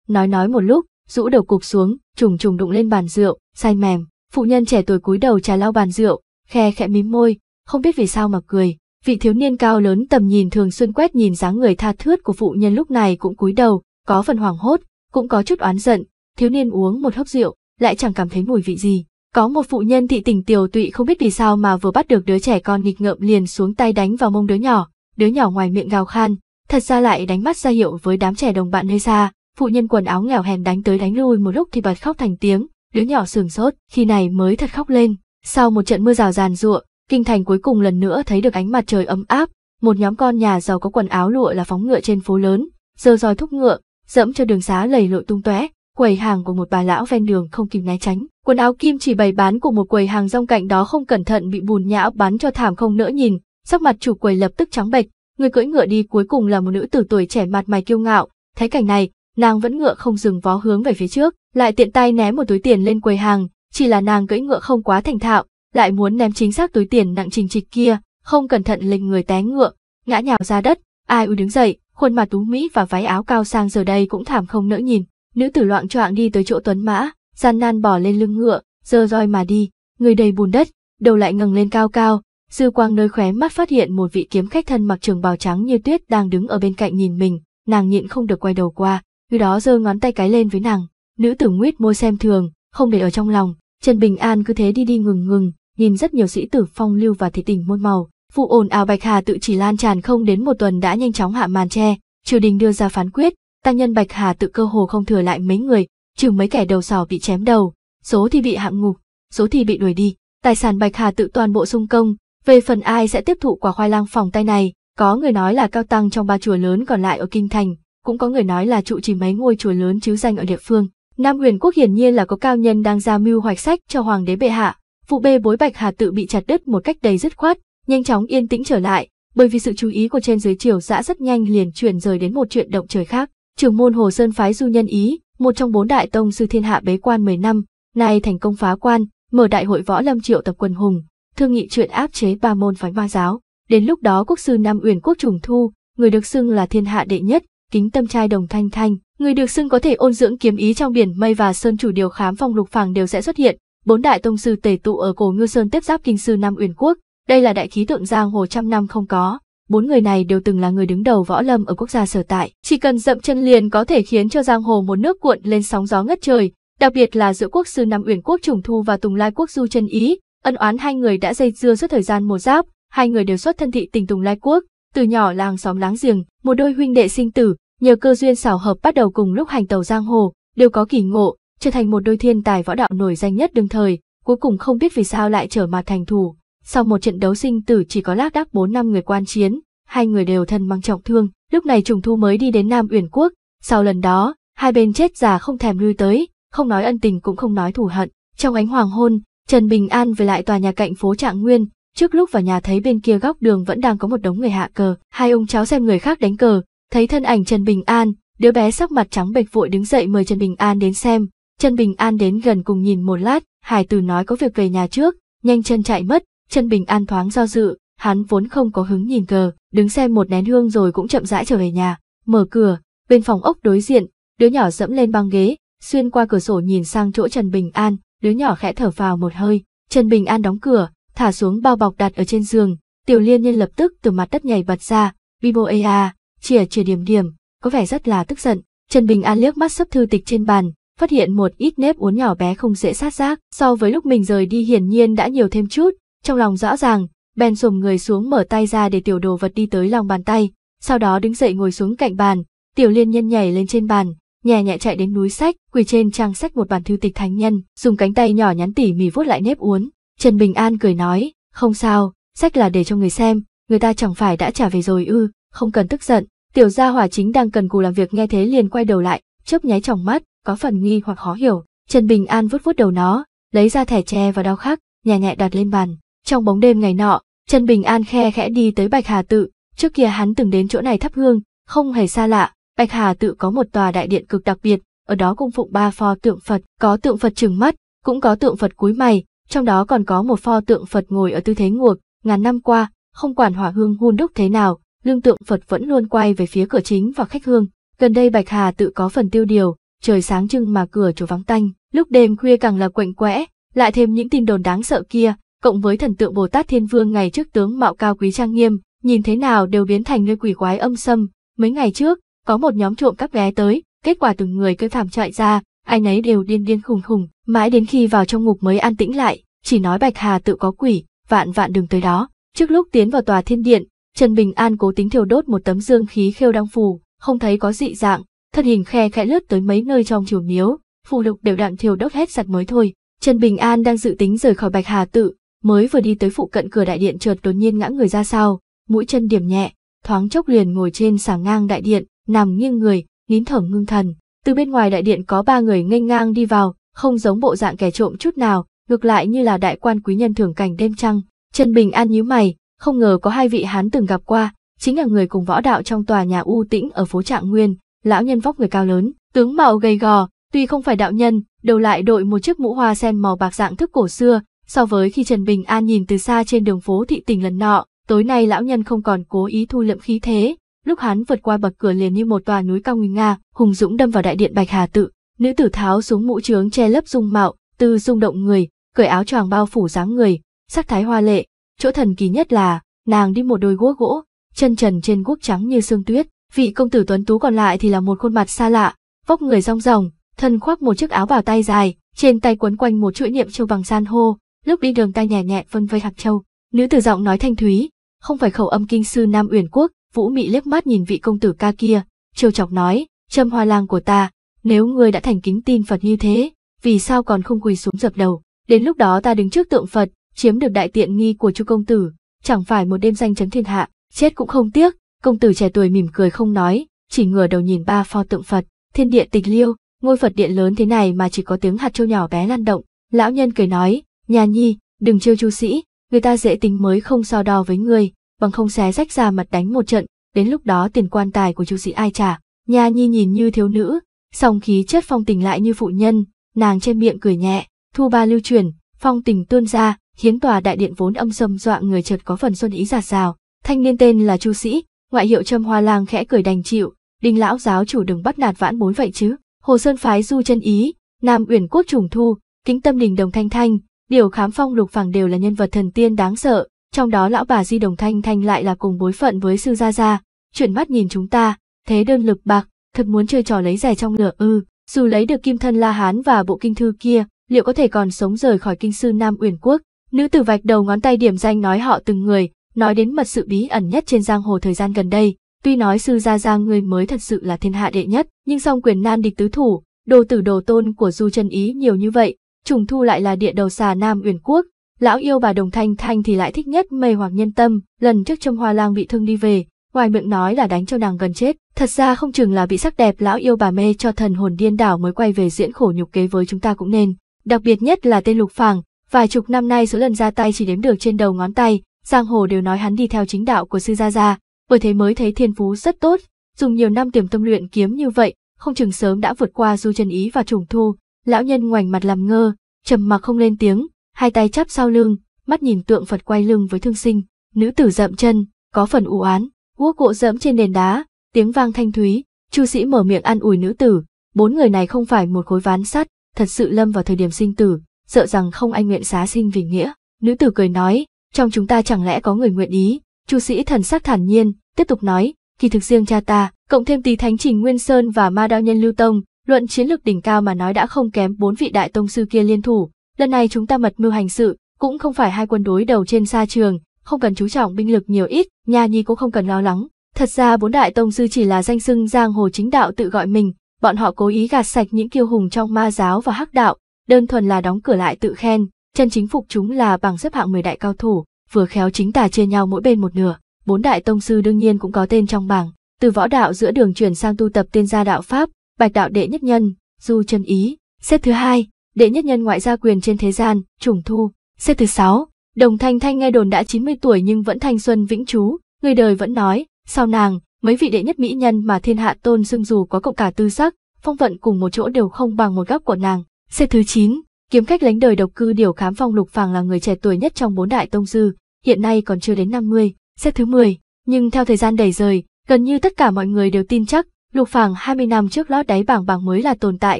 Nói nói một lúc, rũ đầu cục xuống, trùng trùng đụng lên bàn rượu, say mềm. Phụ nhân trẻ tuổi cúi đầu trà lau bàn rượu, khe khẽ mím môi, không biết vì sao mà cười. Vị thiếu niên cao lớn tầm nhìn thường xuyên quét nhìn dáng người tha thướt của phụ nhân lúc này cũng cúi đầu, có phần hoảng hốt, cũng có chút oán giận. Thiếu niên uống một hớp rượu, lại chẳng cảm thấy mùi vị gì. Có một phụ nhân thị tình tiểu tụy không biết vì sao mà vừa bắt được đứa trẻ con nghịch ngợm liền xuống tay đánh vào mông đứa nhỏ, đứa nhỏ ngoài miệng gào khan, thật ra lại đánh mắt ra hiệu với đám trẻ đồng bạn nơi xa, phụ nhân quần áo nghèo hèn đánh tới đánh lui một lúc thì bật khóc thành tiếng, đứa nhỏ sườn sốt, khi này mới thật khóc lên. Sau một trận mưa rào ràn rụa, kinh thành cuối cùng lần nữa thấy được ánh mặt trời ấm áp, một nhóm con nhà giàu có quần áo lụa là phóng ngựa trên phố lớn, giơ roi thúc ngựa, dẫm cho đường xá lầy lội tung tóe, quầy hàng của một bà lão ven đường không kịp né tránh. Quần áo kim chỉ bày bán của một quầy hàng rong cạnh đó không cẩn thận bị bùn nhão bắn cho thảm không nỡ nhìn, sắc mặt chủ quầy lập tức trắng bệch, người cưỡi ngựa đi cuối cùng là một nữ tử tuổi trẻ mặt mày kiêu ngạo, thấy cảnh này, nàng vẫn ngựa không dừng vó hướng về phía trước, lại tiện tay ném một túi tiền lên quầy hàng, chỉ là nàng cưỡi ngựa không quá thành thạo, lại muốn ném chính xác túi tiền nặng trình trịch kia, không cẩn thận lệnh người té ngựa, ngã nhào ra đất, ai u đứng dậy, khuôn mặt tú mỹ và váy áo cao sang giờ đây cũng thảm không nỡ nhìn, nữ tử loạn choạng đi tới chỗ Tuấn Mã, gian nan bỏ lên lưng ngựa, giơ roi mà đi, người đầy bùn đất, đầu lại ngẩng lên cao cao, dư quang nơi khóe mắt phát hiện một vị kiếm khách thân mặc trường bào trắng như tuyết đang đứng ở bên cạnh nhìn mình, nàng nhịn không được quay đầu qua, Người đó giơ ngón tay cái lên với nàng, nữ tử nguyết môi xem thường, không để ở trong lòng, Trần Bình An cứ thế đi đi ngừng ngừng, nhìn rất nhiều sĩ tử phong lưu và thị tình muôn màu, phụ ồn ào Bạch Hà tự chỉ lan tràn không đến một tuần đã nhanh chóng hạ màn che, triều đình đưa ra phán quyết, tăng nhân Bạch Hà tự cơ hồ không thừa lại mấy người, trừ mấy kẻ đầu sỏ bị chém đầu, số thì bị hạng ngục, số thì bị đuổi đi, tài sản Bạch Hà tự toàn bộ sung công, về phần ai sẽ tiếp thụ quả khoai lang phòng tay này, có người nói là cao tăng trong ba chùa lớn còn lại ở kinh thành, cũng có người nói là trụ trì mấy ngôi chùa lớn chứ danh ở địa phương. Nam huyền quốc hiển nhiên là có cao nhân đang ra mưu hoạch sách cho hoàng đế bệ hạ. Vụ bê bối bạch hà tự bị chặt đứt một cách đầy dứt khoát, nhanh chóng yên tĩnh trở lại, bởi vì sự chú ý của trên dưới triều dã rất nhanh liền chuyển rời đến một chuyện động trời khác. Trưởng môn Hồ Sơn phái Du Nhân Ý, một trong bốn đại tông sư thiên hạ bế quan 10 năm, nay thành công phá quan, mở đại hội võ lâm triệu tập quần hùng, thương nghị chuyện áp chế ba môn phái ma giáo. Đến lúc đó quốc sư Nam Uyển quốc trùng thu, người được xưng là thiên hạ đệ nhất, kính tâm trai đồng thanh thanh, người được xưng có thể ôn dưỡng kiếm ý trong biển mây và sơn chủ điều khám phòng lục phàng đều sẽ xuất hiện. Bốn đại tông sư tề tụ ở cổ Ngư Sơn tiếp giáp kinh sư Nam Uyển Quốc, đây là đại khí tượng giang hồ trăm năm không có. Bốn người này đều từng là người đứng đầu võ lâm ở quốc gia sở tại, chỉ cần dậm chân liền có thể khiến cho giang hồ một nước cuộn lên sóng gió ngất trời, đặc biệt là giữa quốc sư Nam Uyển Quốc Trùng Thu và Tùng Lai Quốc Du Chân Ý, ân oán hai người đã dây dưa suốt thời gian một giáp, hai người đều xuất thân thị tình Tùng Lai Quốc, từ nhỏ làng xóm láng giềng, một đôi huynh đệ sinh tử, nhờ cơ duyên xảo hợp bắt đầu cùng lúc hành tàu giang hồ, đều có kỳ ngộ, trở thành một đôi thiên tài võ đạo nổi danh nhất đương thời, cuối cùng không biết vì sao lại trở mặt thành thù. Sau một trận đấu sinh tử chỉ có lác đác 4 năm người quan chiến, hai người đều thân mang trọng thương, lúc này trùng thu mới đi đến Nam Uyển Quốc, sau lần đó, hai bên chết già không thèm lui tới, không nói ân tình cũng không nói thù hận. Trong ánh hoàng hôn, Trần Bình An về lại tòa nhà cạnh phố Trạng Nguyên, Trước lúc vào nhà thấy bên kia góc đường vẫn đang có một đống người hạ cờ, hai ông cháu xem người khác đánh cờ, thấy thân ảnh Trần Bình An, đứa bé sắc mặt trắng bệch vội đứng dậy mời Trần Bình An đến xem. Trần Bình An đến gần cùng nhìn một lát, Hải Từ nói có việc về nhà trước, nhanh chân chạy mất, Trần Bình An thoáng do dự, hắn vốn không có hứng nhìn cờ, đứng xem một nén hương rồi cũng chậm rãi trở về nhà, mở cửa, bên phòng ốc đối diện, đứa nhỏ dẫm lên băng ghế, xuyên qua cửa sổ nhìn sang chỗ Trần Bình An, đứa nhỏ khẽ thở vào một hơi, Trần Bình An đóng cửa, thả xuống bao bọc đặt ở trên giường, tiểu liên nhân lập tức từ mặt đất nhảy bật ra, Vibo ea, chìa chìa điểm điểm, có vẻ rất là tức giận. Trần Bình An liếc mắt sấp thư tịch trên bàn, phát hiện một ít nếp uốn nhỏ bé không dễ sát giác, so với lúc mình rời đi hiển nhiên đã nhiều thêm chút, trong lòng rõ ràng, bèn xồm người xuống mở tay ra để tiểu đồ vật đi tới lòng bàn tay, sau đó đứng dậy ngồi xuống cạnh bàn, tiểu liên nhân nhảy lên trên bàn, nhẹ nhẹ chạy đến núi sách, quỳ trên trang sách một bản thư tịch thánh nhân, dùng cánh tay nhỏ nhắn tỉ mỉ vuốt lại nếp uốn, Trần Bình An cười nói, không sao, sách là để cho người xem, người ta chẳng phải đã trả về rồi ư, không cần tức giận. Tiểu gia hỏa chính đang cần cù làm việc nghe thế liền quay đầu lại, chớp nháy trong mắt, có phần nghi hoặc khó hiểu. Trần Bình An vuốt vuốt đầu nó, lấy ra thẻ tre và đao khắc, nhẹ nhẹ đặt lên bàn. Trong bóng đêm ngày nọ, Trần Bình An khe khẽ đi tới Bạch Hà Tự, trước kia hắn từng đến chỗ này thắp hương, không hề xa lạ, Bạch Hà Tự có một tòa đại điện cực đặc biệt, ở đó cung phụng ba pho tượng Phật, có tượng Phật trừng mắt, cũng có tượng Phật cúi mày, trong đó còn có một pho tượng Phật ngồi ở tư thế ngược, ngàn năm qua, không quản hỏa hương hun đúc thế nào, lương tượng Phật vẫn luôn quay về phía cửa chính và khách hương. Gần đây Bạch Hà tự có phần tiêu điều, trời sáng trưng mà cửa chỗ vắng tanh, lúc đêm khuya càng là quạnh quẽ, lại thêm những tin đồn đáng sợ kia, cộng với thần tượng Bồ Tát Thiên Vương ngày trước tướng mạo cao quý trang nghiêm, nhìn thế nào đều biến thành nơi quỷ quái âm sâm. Mấy ngày trước, có một nhóm trộm cắp ghé tới, kết quả từng người cứ thảm chạy ra, ai nấy đều điên điên khùng khùng, mãi đến khi vào trong ngục mới an tĩnh lại, chỉ nói Bạch Hà tự có quỷ, vạn vạn đừng tới đó. Trước lúc tiến vào tòa thiên điện, Trần Bình An cố tính thiêu đốt một tấm dương khí khêu đăng phù, không thấy có dị dạng, thân hình khe khẽ lướt tới mấy nơi trong chiều miếu, phù lục đều đặn thiêu đốt hết sạch mới thôi. Trần Bình An đang dự tính rời khỏi Bạch Hà tự, mới vừa đi tới phụ cận cửa đại điện chợt đột nhiên ngã người ra sau, mũi chân điểm nhẹ, thoáng chốc liền ngồi trên sàng ngang đại điện, nằm nghiêng người, nín thở ngưng thần. Từ bên ngoài đại điện có ba người nghênh ngang đi vào, không giống bộ dạng kẻ trộm chút nào, ngược lại như là đại quan quý nhân thường cảnh đêm trăng. Trần Bình An nhíu mày, không ngờ có hai vị hán từng gặp qua, chính là người cùng võ đạo trong tòa nhà U Tĩnh ở phố Trạng Nguyên, lão nhân vóc người cao lớn, tướng mạo gầy gò, tuy không phải đạo nhân, đầu lại đội một chiếc mũ hoa sen màu bạc dạng thức cổ xưa, so với khi Trần Bình An nhìn từ xa trên đường phố thị tỉnh lần nọ, tối nay lão nhân không còn cố ý thu lượm khí thế, Lúc hắn vượt qua bậc cửa liền như một tòa núi cao nguy nga, hùng dũng đâm vào đại điện Bạch Hà tự. Nữ tử tháo xuống mũ trướng che lớp dung mạo, từ rung động người, cởi áo choàng bao phủ dáng người, sắc thái hoa lệ. Chỗ thần kỳ nhất là, nàng đi một đôi guốc gỗ, chân trần trên guốc trắng như sương tuyết. Vị công tử tuấn tú còn lại thì là một khuôn mặt xa lạ, vóc người rong ròng, thân khoác một chiếc áo bào tay dài, trên tay quấn quanh một chuỗi niệm châu bằng san hô, lúc đi đường tay nhẹ nhẹ vân vây hạt châu. Nữ tử giọng nói thanh thúy, không phải khẩu âm kinh sư Nam Uyển Quốc, Vũ Mị liếc mắt nhìn vị công tử ca kia, trêu chọc nói, Trâm hoa lang của ta, nếu ngươi đã thành kính tin Phật như thế, vì sao còn không quỳ xuống dập đầu, đến lúc đó ta đứng trước tượng Phật, chiếm được đại tiện nghi của chu công tử, chẳng phải một đêm danh chấn thiên hạ, chết cũng không tiếc, công tử trẻ tuổi mỉm cười không nói, chỉ ngửa đầu nhìn ba pho tượng Phật, thiên địa tịch liêu, ngôi Phật điện lớn thế này mà chỉ có tiếng hạt trâu nhỏ bé lăn động, lão nhân cười nói, nhà nhi, đừng trêu chu sĩ, người ta dễ tính mới không so đo với ngươi, bằng vâng, không xé rách ra mặt đánh một trận, đến lúc đó tiền quan tài của chú sĩ ai trả. Nha Nhi nhìn như thiếu nữ, song khí chất phong tình lại như phụ nhân, nàng trên miệng cười nhẹ, thu ba lưu truyền, phong tình tuôn ra, khiến tòa đại điện vốn âm sâm dọa người chợt có phần xuân ý giạt rào. Thanh niên tên là Chu Sĩ, ngoại hiệu Trâm Hoa Lang khẽ cười đành chịu, Đinh lão giáo chủ đừng bắt nạt vãn bối vậy chứ. Hồ Sơn phái Du chân ý, Nam Uyển quốc trùng thu, Kính Tâm đình đồng thanh thanh, điều khám phong lục phàng đều là nhân vật thần tiên đáng sợ, trong đó lão bà Di Đồng Thanh Thanh lại là cùng bối phận với Sư Gia Gia, chuyển mắt nhìn chúng ta, thế đơn lực bạc, thật muốn chơi trò lấy rẻ trong lửa ư, ừ. dù lấy được kim thân La Hán và bộ kinh thư kia, liệu có thể còn sống rời khỏi kinh sư Nam Uyển Quốc? Nữ tử vạch đầu ngón tay điểm danh nói họ từng người, nói đến mật sự bí ẩn nhất trên giang hồ thời gian gần đây, tuy nói Sư Gia Gia người mới thật sự là thiên hạ đệ nhất, nhưng song quyền nan địch tứ thủ, đồ tử đồ tôn của Du Chân Ý nhiều như vậy, trùng thu lại là địa đầu xà Nam Uyển Quốc, Lão yêu bà Đồng Thanh Thanh thì lại thích nhất mê hoặc nhân tâm, lần trước trong hoa lang bị thương đi về, ngoài miệng nói là đánh cho nàng gần chết, thật ra không chừng là bị sắc đẹp lão yêu bà mê cho thần hồn điên đảo mới quay về diễn khổ nhục kế với chúng ta cũng nên. Đặc biệt nhất là tên Lục Phàng, vài chục năm nay số lần ra tay chỉ đếm được trên đầu ngón tay, giang hồ đều nói hắn đi theo chính đạo của sư gia gia, bởi thế mới thấy thiên phú rất tốt, dùng nhiều năm tiềm tâm luyện kiếm như vậy, không chừng sớm đã vượt qua Du chân ý và trùng thu. Lão nhân ngoảnh mặt làm ngơ, trầm mặc không lên tiếng, hai tay chắp sau lưng, mắt nhìn tượng Phật quay lưng với thương sinh, nữ tử dậm chân, có phần u oán, quốc cộ dẫm trên nền đá, tiếng vang thanh thúy, Chu sĩ mở miệng ăn ủi nữ tử, bốn người này không phải một khối ván sắt, thật sự lâm vào thời điểm sinh tử, sợ rằng không anh nguyện xá sinh vì nghĩa. Nữ tử cười nói, trong chúng ta chẳng lẽ có người nguyện ý? Chu sĩ thần sắc thản nhiên, tiếp tục nói, kỳ thực riêng cha ta, cộng thêm tí thánh trình Nguyên Sơn và ma đao nhân Lưu Tông, luận chiến lược đỉnh cao mà nói đã không kém bốn vị đại tông sư kia liên thủ, Lần này chúng ta mật mưu hành sự, cũng không phải hai quân đối đầu trên xa trường, không cần chú trọng binh lực nhiều ít, nhà nhi cũng không cần lo lắng. Thật ra bốn đại tông sư chỉ là danh xưng giang hồ chính đạo tự gọi mình, bọn họ cố ý gạt sạch những kiêu hùng trong ma giáo và hắc đạo, đơn thuần là đóng cửa lại tự khen, chân chính phục chúng là bằng xếp hạng 10 đại cao thủ, vừa khéo chính tà chia nhau mỗi bên một nửa, bốn đại tông sư đương nhiên cũng có tên trong bảng, từ võ đạo giữa đường chuyển sang tu tập tiên gia đạo pháp, bạch đạo đệ nhất nhân, du chân ý, xếp thứ hai, đệ nhất nhân ngoại gia quyền trên thế gian, trùng thu, xếp thứ 6. Đồng Thanh Thanh nghe đồn đã 90 tuổi nhưng vẫn thanh xuân vĩnh trú, người đời vẫn nói, sau nàng, mấy vị đệ nhất mỹ nhân mà thiên hạ tôn xưng dù có cộng cả tư sắc, phong vận cùng một chỗ đều không bằng một góc của nàng. Xếp thứ 9, kiếm khách lánh đời độc cư điều khám phong lục phàng là người trẻ tuổi nhất trong bốn đại tông sư, hiện nay còn chưa đến 50, xếp thứ 10. Nhưng theo thời gian đẩy rời, gần như tất cả mọi người đều tin chắc Lục Phàng 20 năm trước lót đáy bảng bảng mới là tồn tại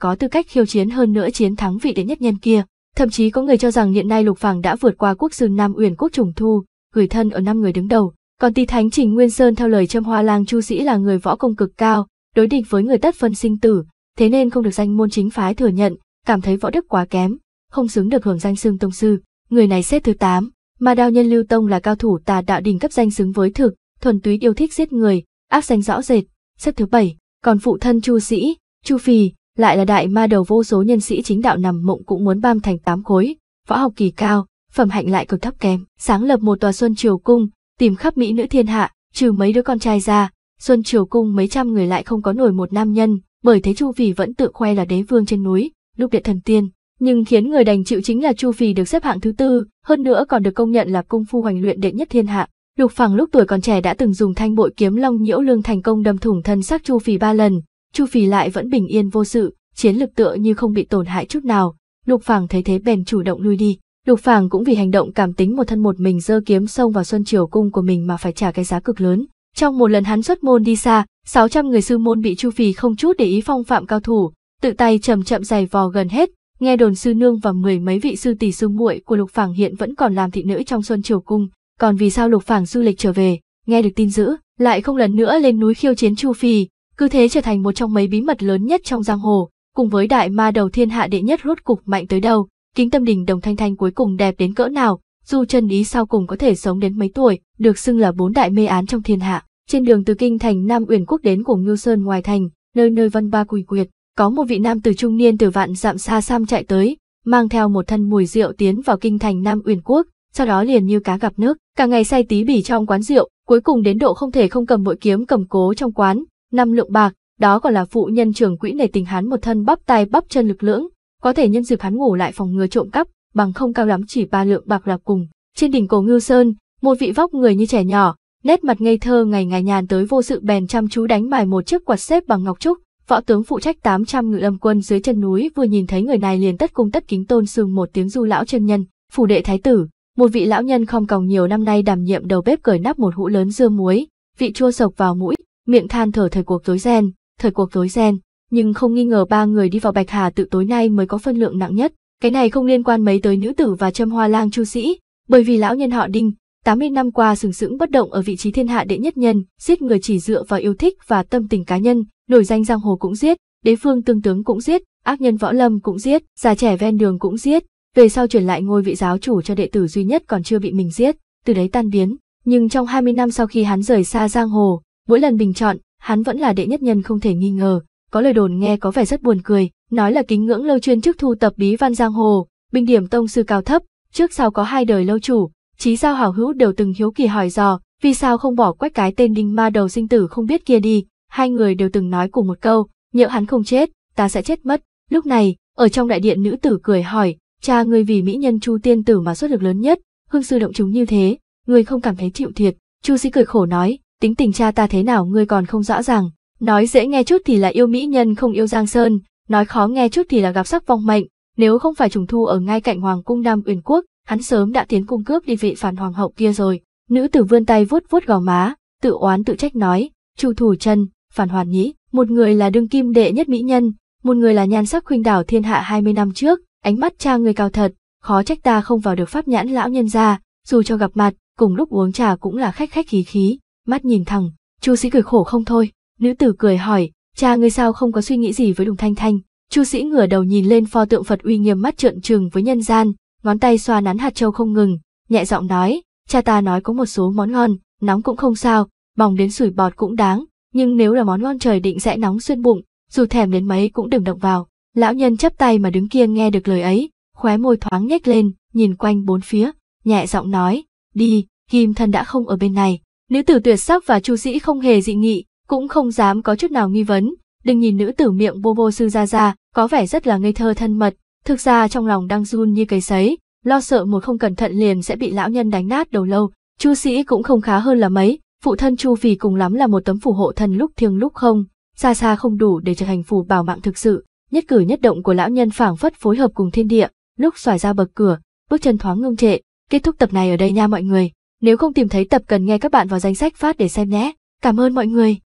có tư cách khiêu chiến hơn nữa chiến thắng vị đệ nhất nhân kia. Thậm chí có người cho rằng hiện nay Lục Phàng đã vượt qua quốc sư Nam Uyển quốc trùng thu, gửi thân ở năm người đứng đầu. Còn Tỳ Thánh Trình Nguyên Sơn theo lời Trâm Hoa Lang Chu Sĩ là người võ công cực cao, đối địch với người tất phân sinh tử, thế nên không được danh môn chính phái thừa nhận, cảm thấy võ đức quá kém, không xứng được hưởng danh xưng tông sư. Người này xếp thứ 8, mà đao nhân Lưu Tông là cao thủ tà đạo đình cấp danh xứng với thực, thuần túy yêu thích giết người, ác danh rõ rệt, xếp thứ bảy còn phụ thân chu sĩ chu phì lại là đại ma đầu vô số nhân sĩ chính đạo nằm mộng cũng muốn bam thành tám khối võ học kỳ cao phẩm hạnh lại cực thấp kém sáng lập một tòa xuân triều cung tìm khắp mỹ nữ thiên hạ trừ mấy đứa con trai ra xuân triều cung mấy trăm người lại không có nổi một nam nhân bởi thế chu phì vẫn tự khoe là đế vương trên núi đúc địa thần tiên nhưng khiến người đành chịu chính là chu phì được xếp hạng thứ tư hơn nữa còn được công nhận là công phu hoành luyện đệ nhất thiên hạ Lục Phẳng lúc tuổi còn trẻ đã từng dùng thanh bội kiếm long nhiễu lương thành công đâm thủng thân xác Chu Phì ba lần, Chu Phì lại vẫn bình yên vô sự, chiến lực tựa như không bị tổn hại chút nào. Lục Phàng thấy thế bèn chủ động lui đi. Lục Phàng cũng vì hành động cảm tính một thân một mình giơ kiếm xông vào Xuân Triều cung của mình mà phải trả cái giá cực lớn. Trong một lần hắn xuất môn đi xa, 600 người sư môn bị Chu Phì không chút để ý phong phạm cao thủ, tự tay chậm chậm giày vò gần hết. Nghe đồn sư nương và mười mấy vị sư tỷ sư muội của Lục Phàng hiện vẫn còn làm thị nữ trong Xuân Triều cung, còn vì sao lục phảng du lịch trở về nghe được tin dữ lại không lần nữa lên núi khiêu chiến chu phi cứ thế trở thành một trong mấy bí mật lớn nhất trong giang hồ cùng với đại ma đầu thiên hạ đệ nhất rốt cục mạnh tới đâu kính tâm đình đồng thanh thanh cuối cùng đẹp đến cỡ nào dù chân ý sau cùng có thể sống đến mấy tuổi được xưng là bốn đại mê án trong thiên hạ trên đường từ kinh thành nam uyển quốc đến của ngưu sơn ngoài thành nơi nơi văn ba quỳ quyệt có một vị nam từ trung niên từ vạn dặm xa xăm chạy tới mang theo một thân mùi rượu tiến vào kinh thành nam uyển quốc sau đó liền như cá gặp nước, cả ngày say tí bỉ trong quán rượu, cuối cùng đến độ không thể không cầm bội kiếm cầm cố trong quán, năm lượng bạc, đó còn là phụ nhân trưởng quỹ nể tình hắn một thân bắp tay bắp chân lực lưỡng, có thể nhân dịp hắn ngủ lại phòng ngừa trộm cắp, bằng không cao lắm chỉ ba lượng bạc là cùng. Trên đỉnh cổ Ngưu Sơn, một vị vóc người như trẻ nhỏ, nét mặt ngây thơ ngày ngày nhàn tới vô sự bèn chăm chú đánh bài một chiếc quạt xếp bằng ngọc trúc, võ tướng phụ trách 800 ngự lâm quân dưới chân núi vừa nhìn thấy người này liền tất cung tất kính tôn sương một tiếng du lão chân nhân, phủ đệ thái tử, một vị lão nhân không còng nhiều năm nay đảm nhiệm đầu bếp cởi nắp một hũ lớn dưa muối, vị chua sộc vào mũi, miệng than thở thời cuộc tối ren, thời cuộc tối ren, nhưng không nghi ngờ ba người đi vào Bạch Hà tự tối nay mới có phân lượng nặng nhất. Cái này không liên quan mấy tới nữ tử và châm hoa lang chu sĩ, bởi vì lão nhân họ Đinh, 80 năm qua sừng sững bất động ở vị trí thiên hạ đệ nhất nhân, giết người chỉ dựa vào yêu thích và tâm tình cá nhân, nổi danh giang hồ cũng giết, đế phương tương tướng cũng giết, ác nhân võ lâm cũng giết, già trẻ ven đường cũng giết, về sau chuyển lại ngôi vị giáo chủ cho đệ tử duy nhất còn chưa bị mình giết, từ đấy tan biến. Nhưng trong 20 năm sau khi hắn rời xa giang hồ, mỗi lần bình chọn, hắn vẫn là đệ nhất nhân không thể nghi ngờ. Có lời đồn nghe có vẻ rất buồn cười, nói là kính ngưỡng lâu chuyên chức thu tập bí văn giang hồ, bình điểm tông sư cao thấp, trước sau có hai đời lâu chủ, trí giao hảo hữu đều từng hiếu kỳ hỏi dò, vì sao không bỏ quách cái tên đinh ma đầu sinh tử không biết kia đi, hai người đều từng nói cùng một câu, nhỡ hắn không chết, ta sẽ chết mất. Lúc này, ở trong đại điện nữ tử cười hỏi, cha ngươi vì mỹ nhân chu tiên tử mà xuất lực lớn nhất hương sư động chúng như thế ngươi không cảm thấy chịu thiệt chu sĩ cười khổ nói tính tình cha ta thế nào ngươi còn không rõ ràng nói dễ nghe chút thì là yêu mỹ nhân không yêu giang sơn nói khó nghe chút thì là gặp sắc vong mệnh nếu không phải trùng thu ở ngay cạnh hoàng cung nam uyển quốc hắn sớm đã tiến cung cướp đi vị phản hoàng hậu kia rồi nữ tử vươn tay vuốt vuốt gò má tự oán tự trách nói chu thủ chân phản hoàn nhĩ một người là đương kim đệ nhất mỹ nhân một người là nhan sắc khuynh đảo thiên hạ 20 năm trước ánh mắt cha người cao thật, khó trách ta không vào được pháp nhãn lão nhân ra, dù cho gặp mặt, cùng lúc uống trà cũng là khách khách khí khí, mắt nhìn thẳng, chu sĩ cười khổ không thôi, nữ tử cười hỏi, cha người sao không có suy nghĩ gì với đùng thanh thanh, chu sĩ ngửa đầu nhìn lên pho tượng Phật uy nghiêm mắt trợn trừng với nhân gian, ngón tay xoa nắn hạt châu không ngừng, nhẹ giọng nói, cha ta nói có một số món ngon, nóng cũng không sao, bỏng đến sủi bọt cũng đáng, nhưng nếu là món ngon trời định sẽ nóng xuyên bụng, dù thèm đến mấy cũng đừng động vào. Lão nhân chắp tay mà đứng kia nghe được lời ấy, khóe môi thoáng nhếch lên, nhìn quanh bốn phía, nhẹ giọng nói, đi, kim thân đã không ở bên này. Nữ tử tuyệt sắc và chu sĩ không hề dị nghị, cũng không dám có chút nào nghi vấn, đừng nhìn nữ tử miệng bô bô sư ra ra, có vẻ rất là ngây thơ thân mật, thực ra trong lòng đang run như cầy sấy, lo sợ một không cẩn thận liền sẽ bị lão nhân đánh nát đầu lâu, chu sĩ cũng không khá hơn là mấy, phụ thân chu vì cùng lắm là một tấm phù hộ thân lúc thiêng lúc không, xa xa không đủ để trở thành phù bảo mạng thực sự, nhất cử nhất động của lão nhân phảng phất phối hợp cùng thiên địa, lúc xoài ra bậc cửa, bước chân thoáng ngưng trệ, kết thúc tập này ở đây nha mọi người. Nếu không tìm thấy tập cần nghe các bạn vào danh sách phát để xem nhé. Cảm ơn mọi người.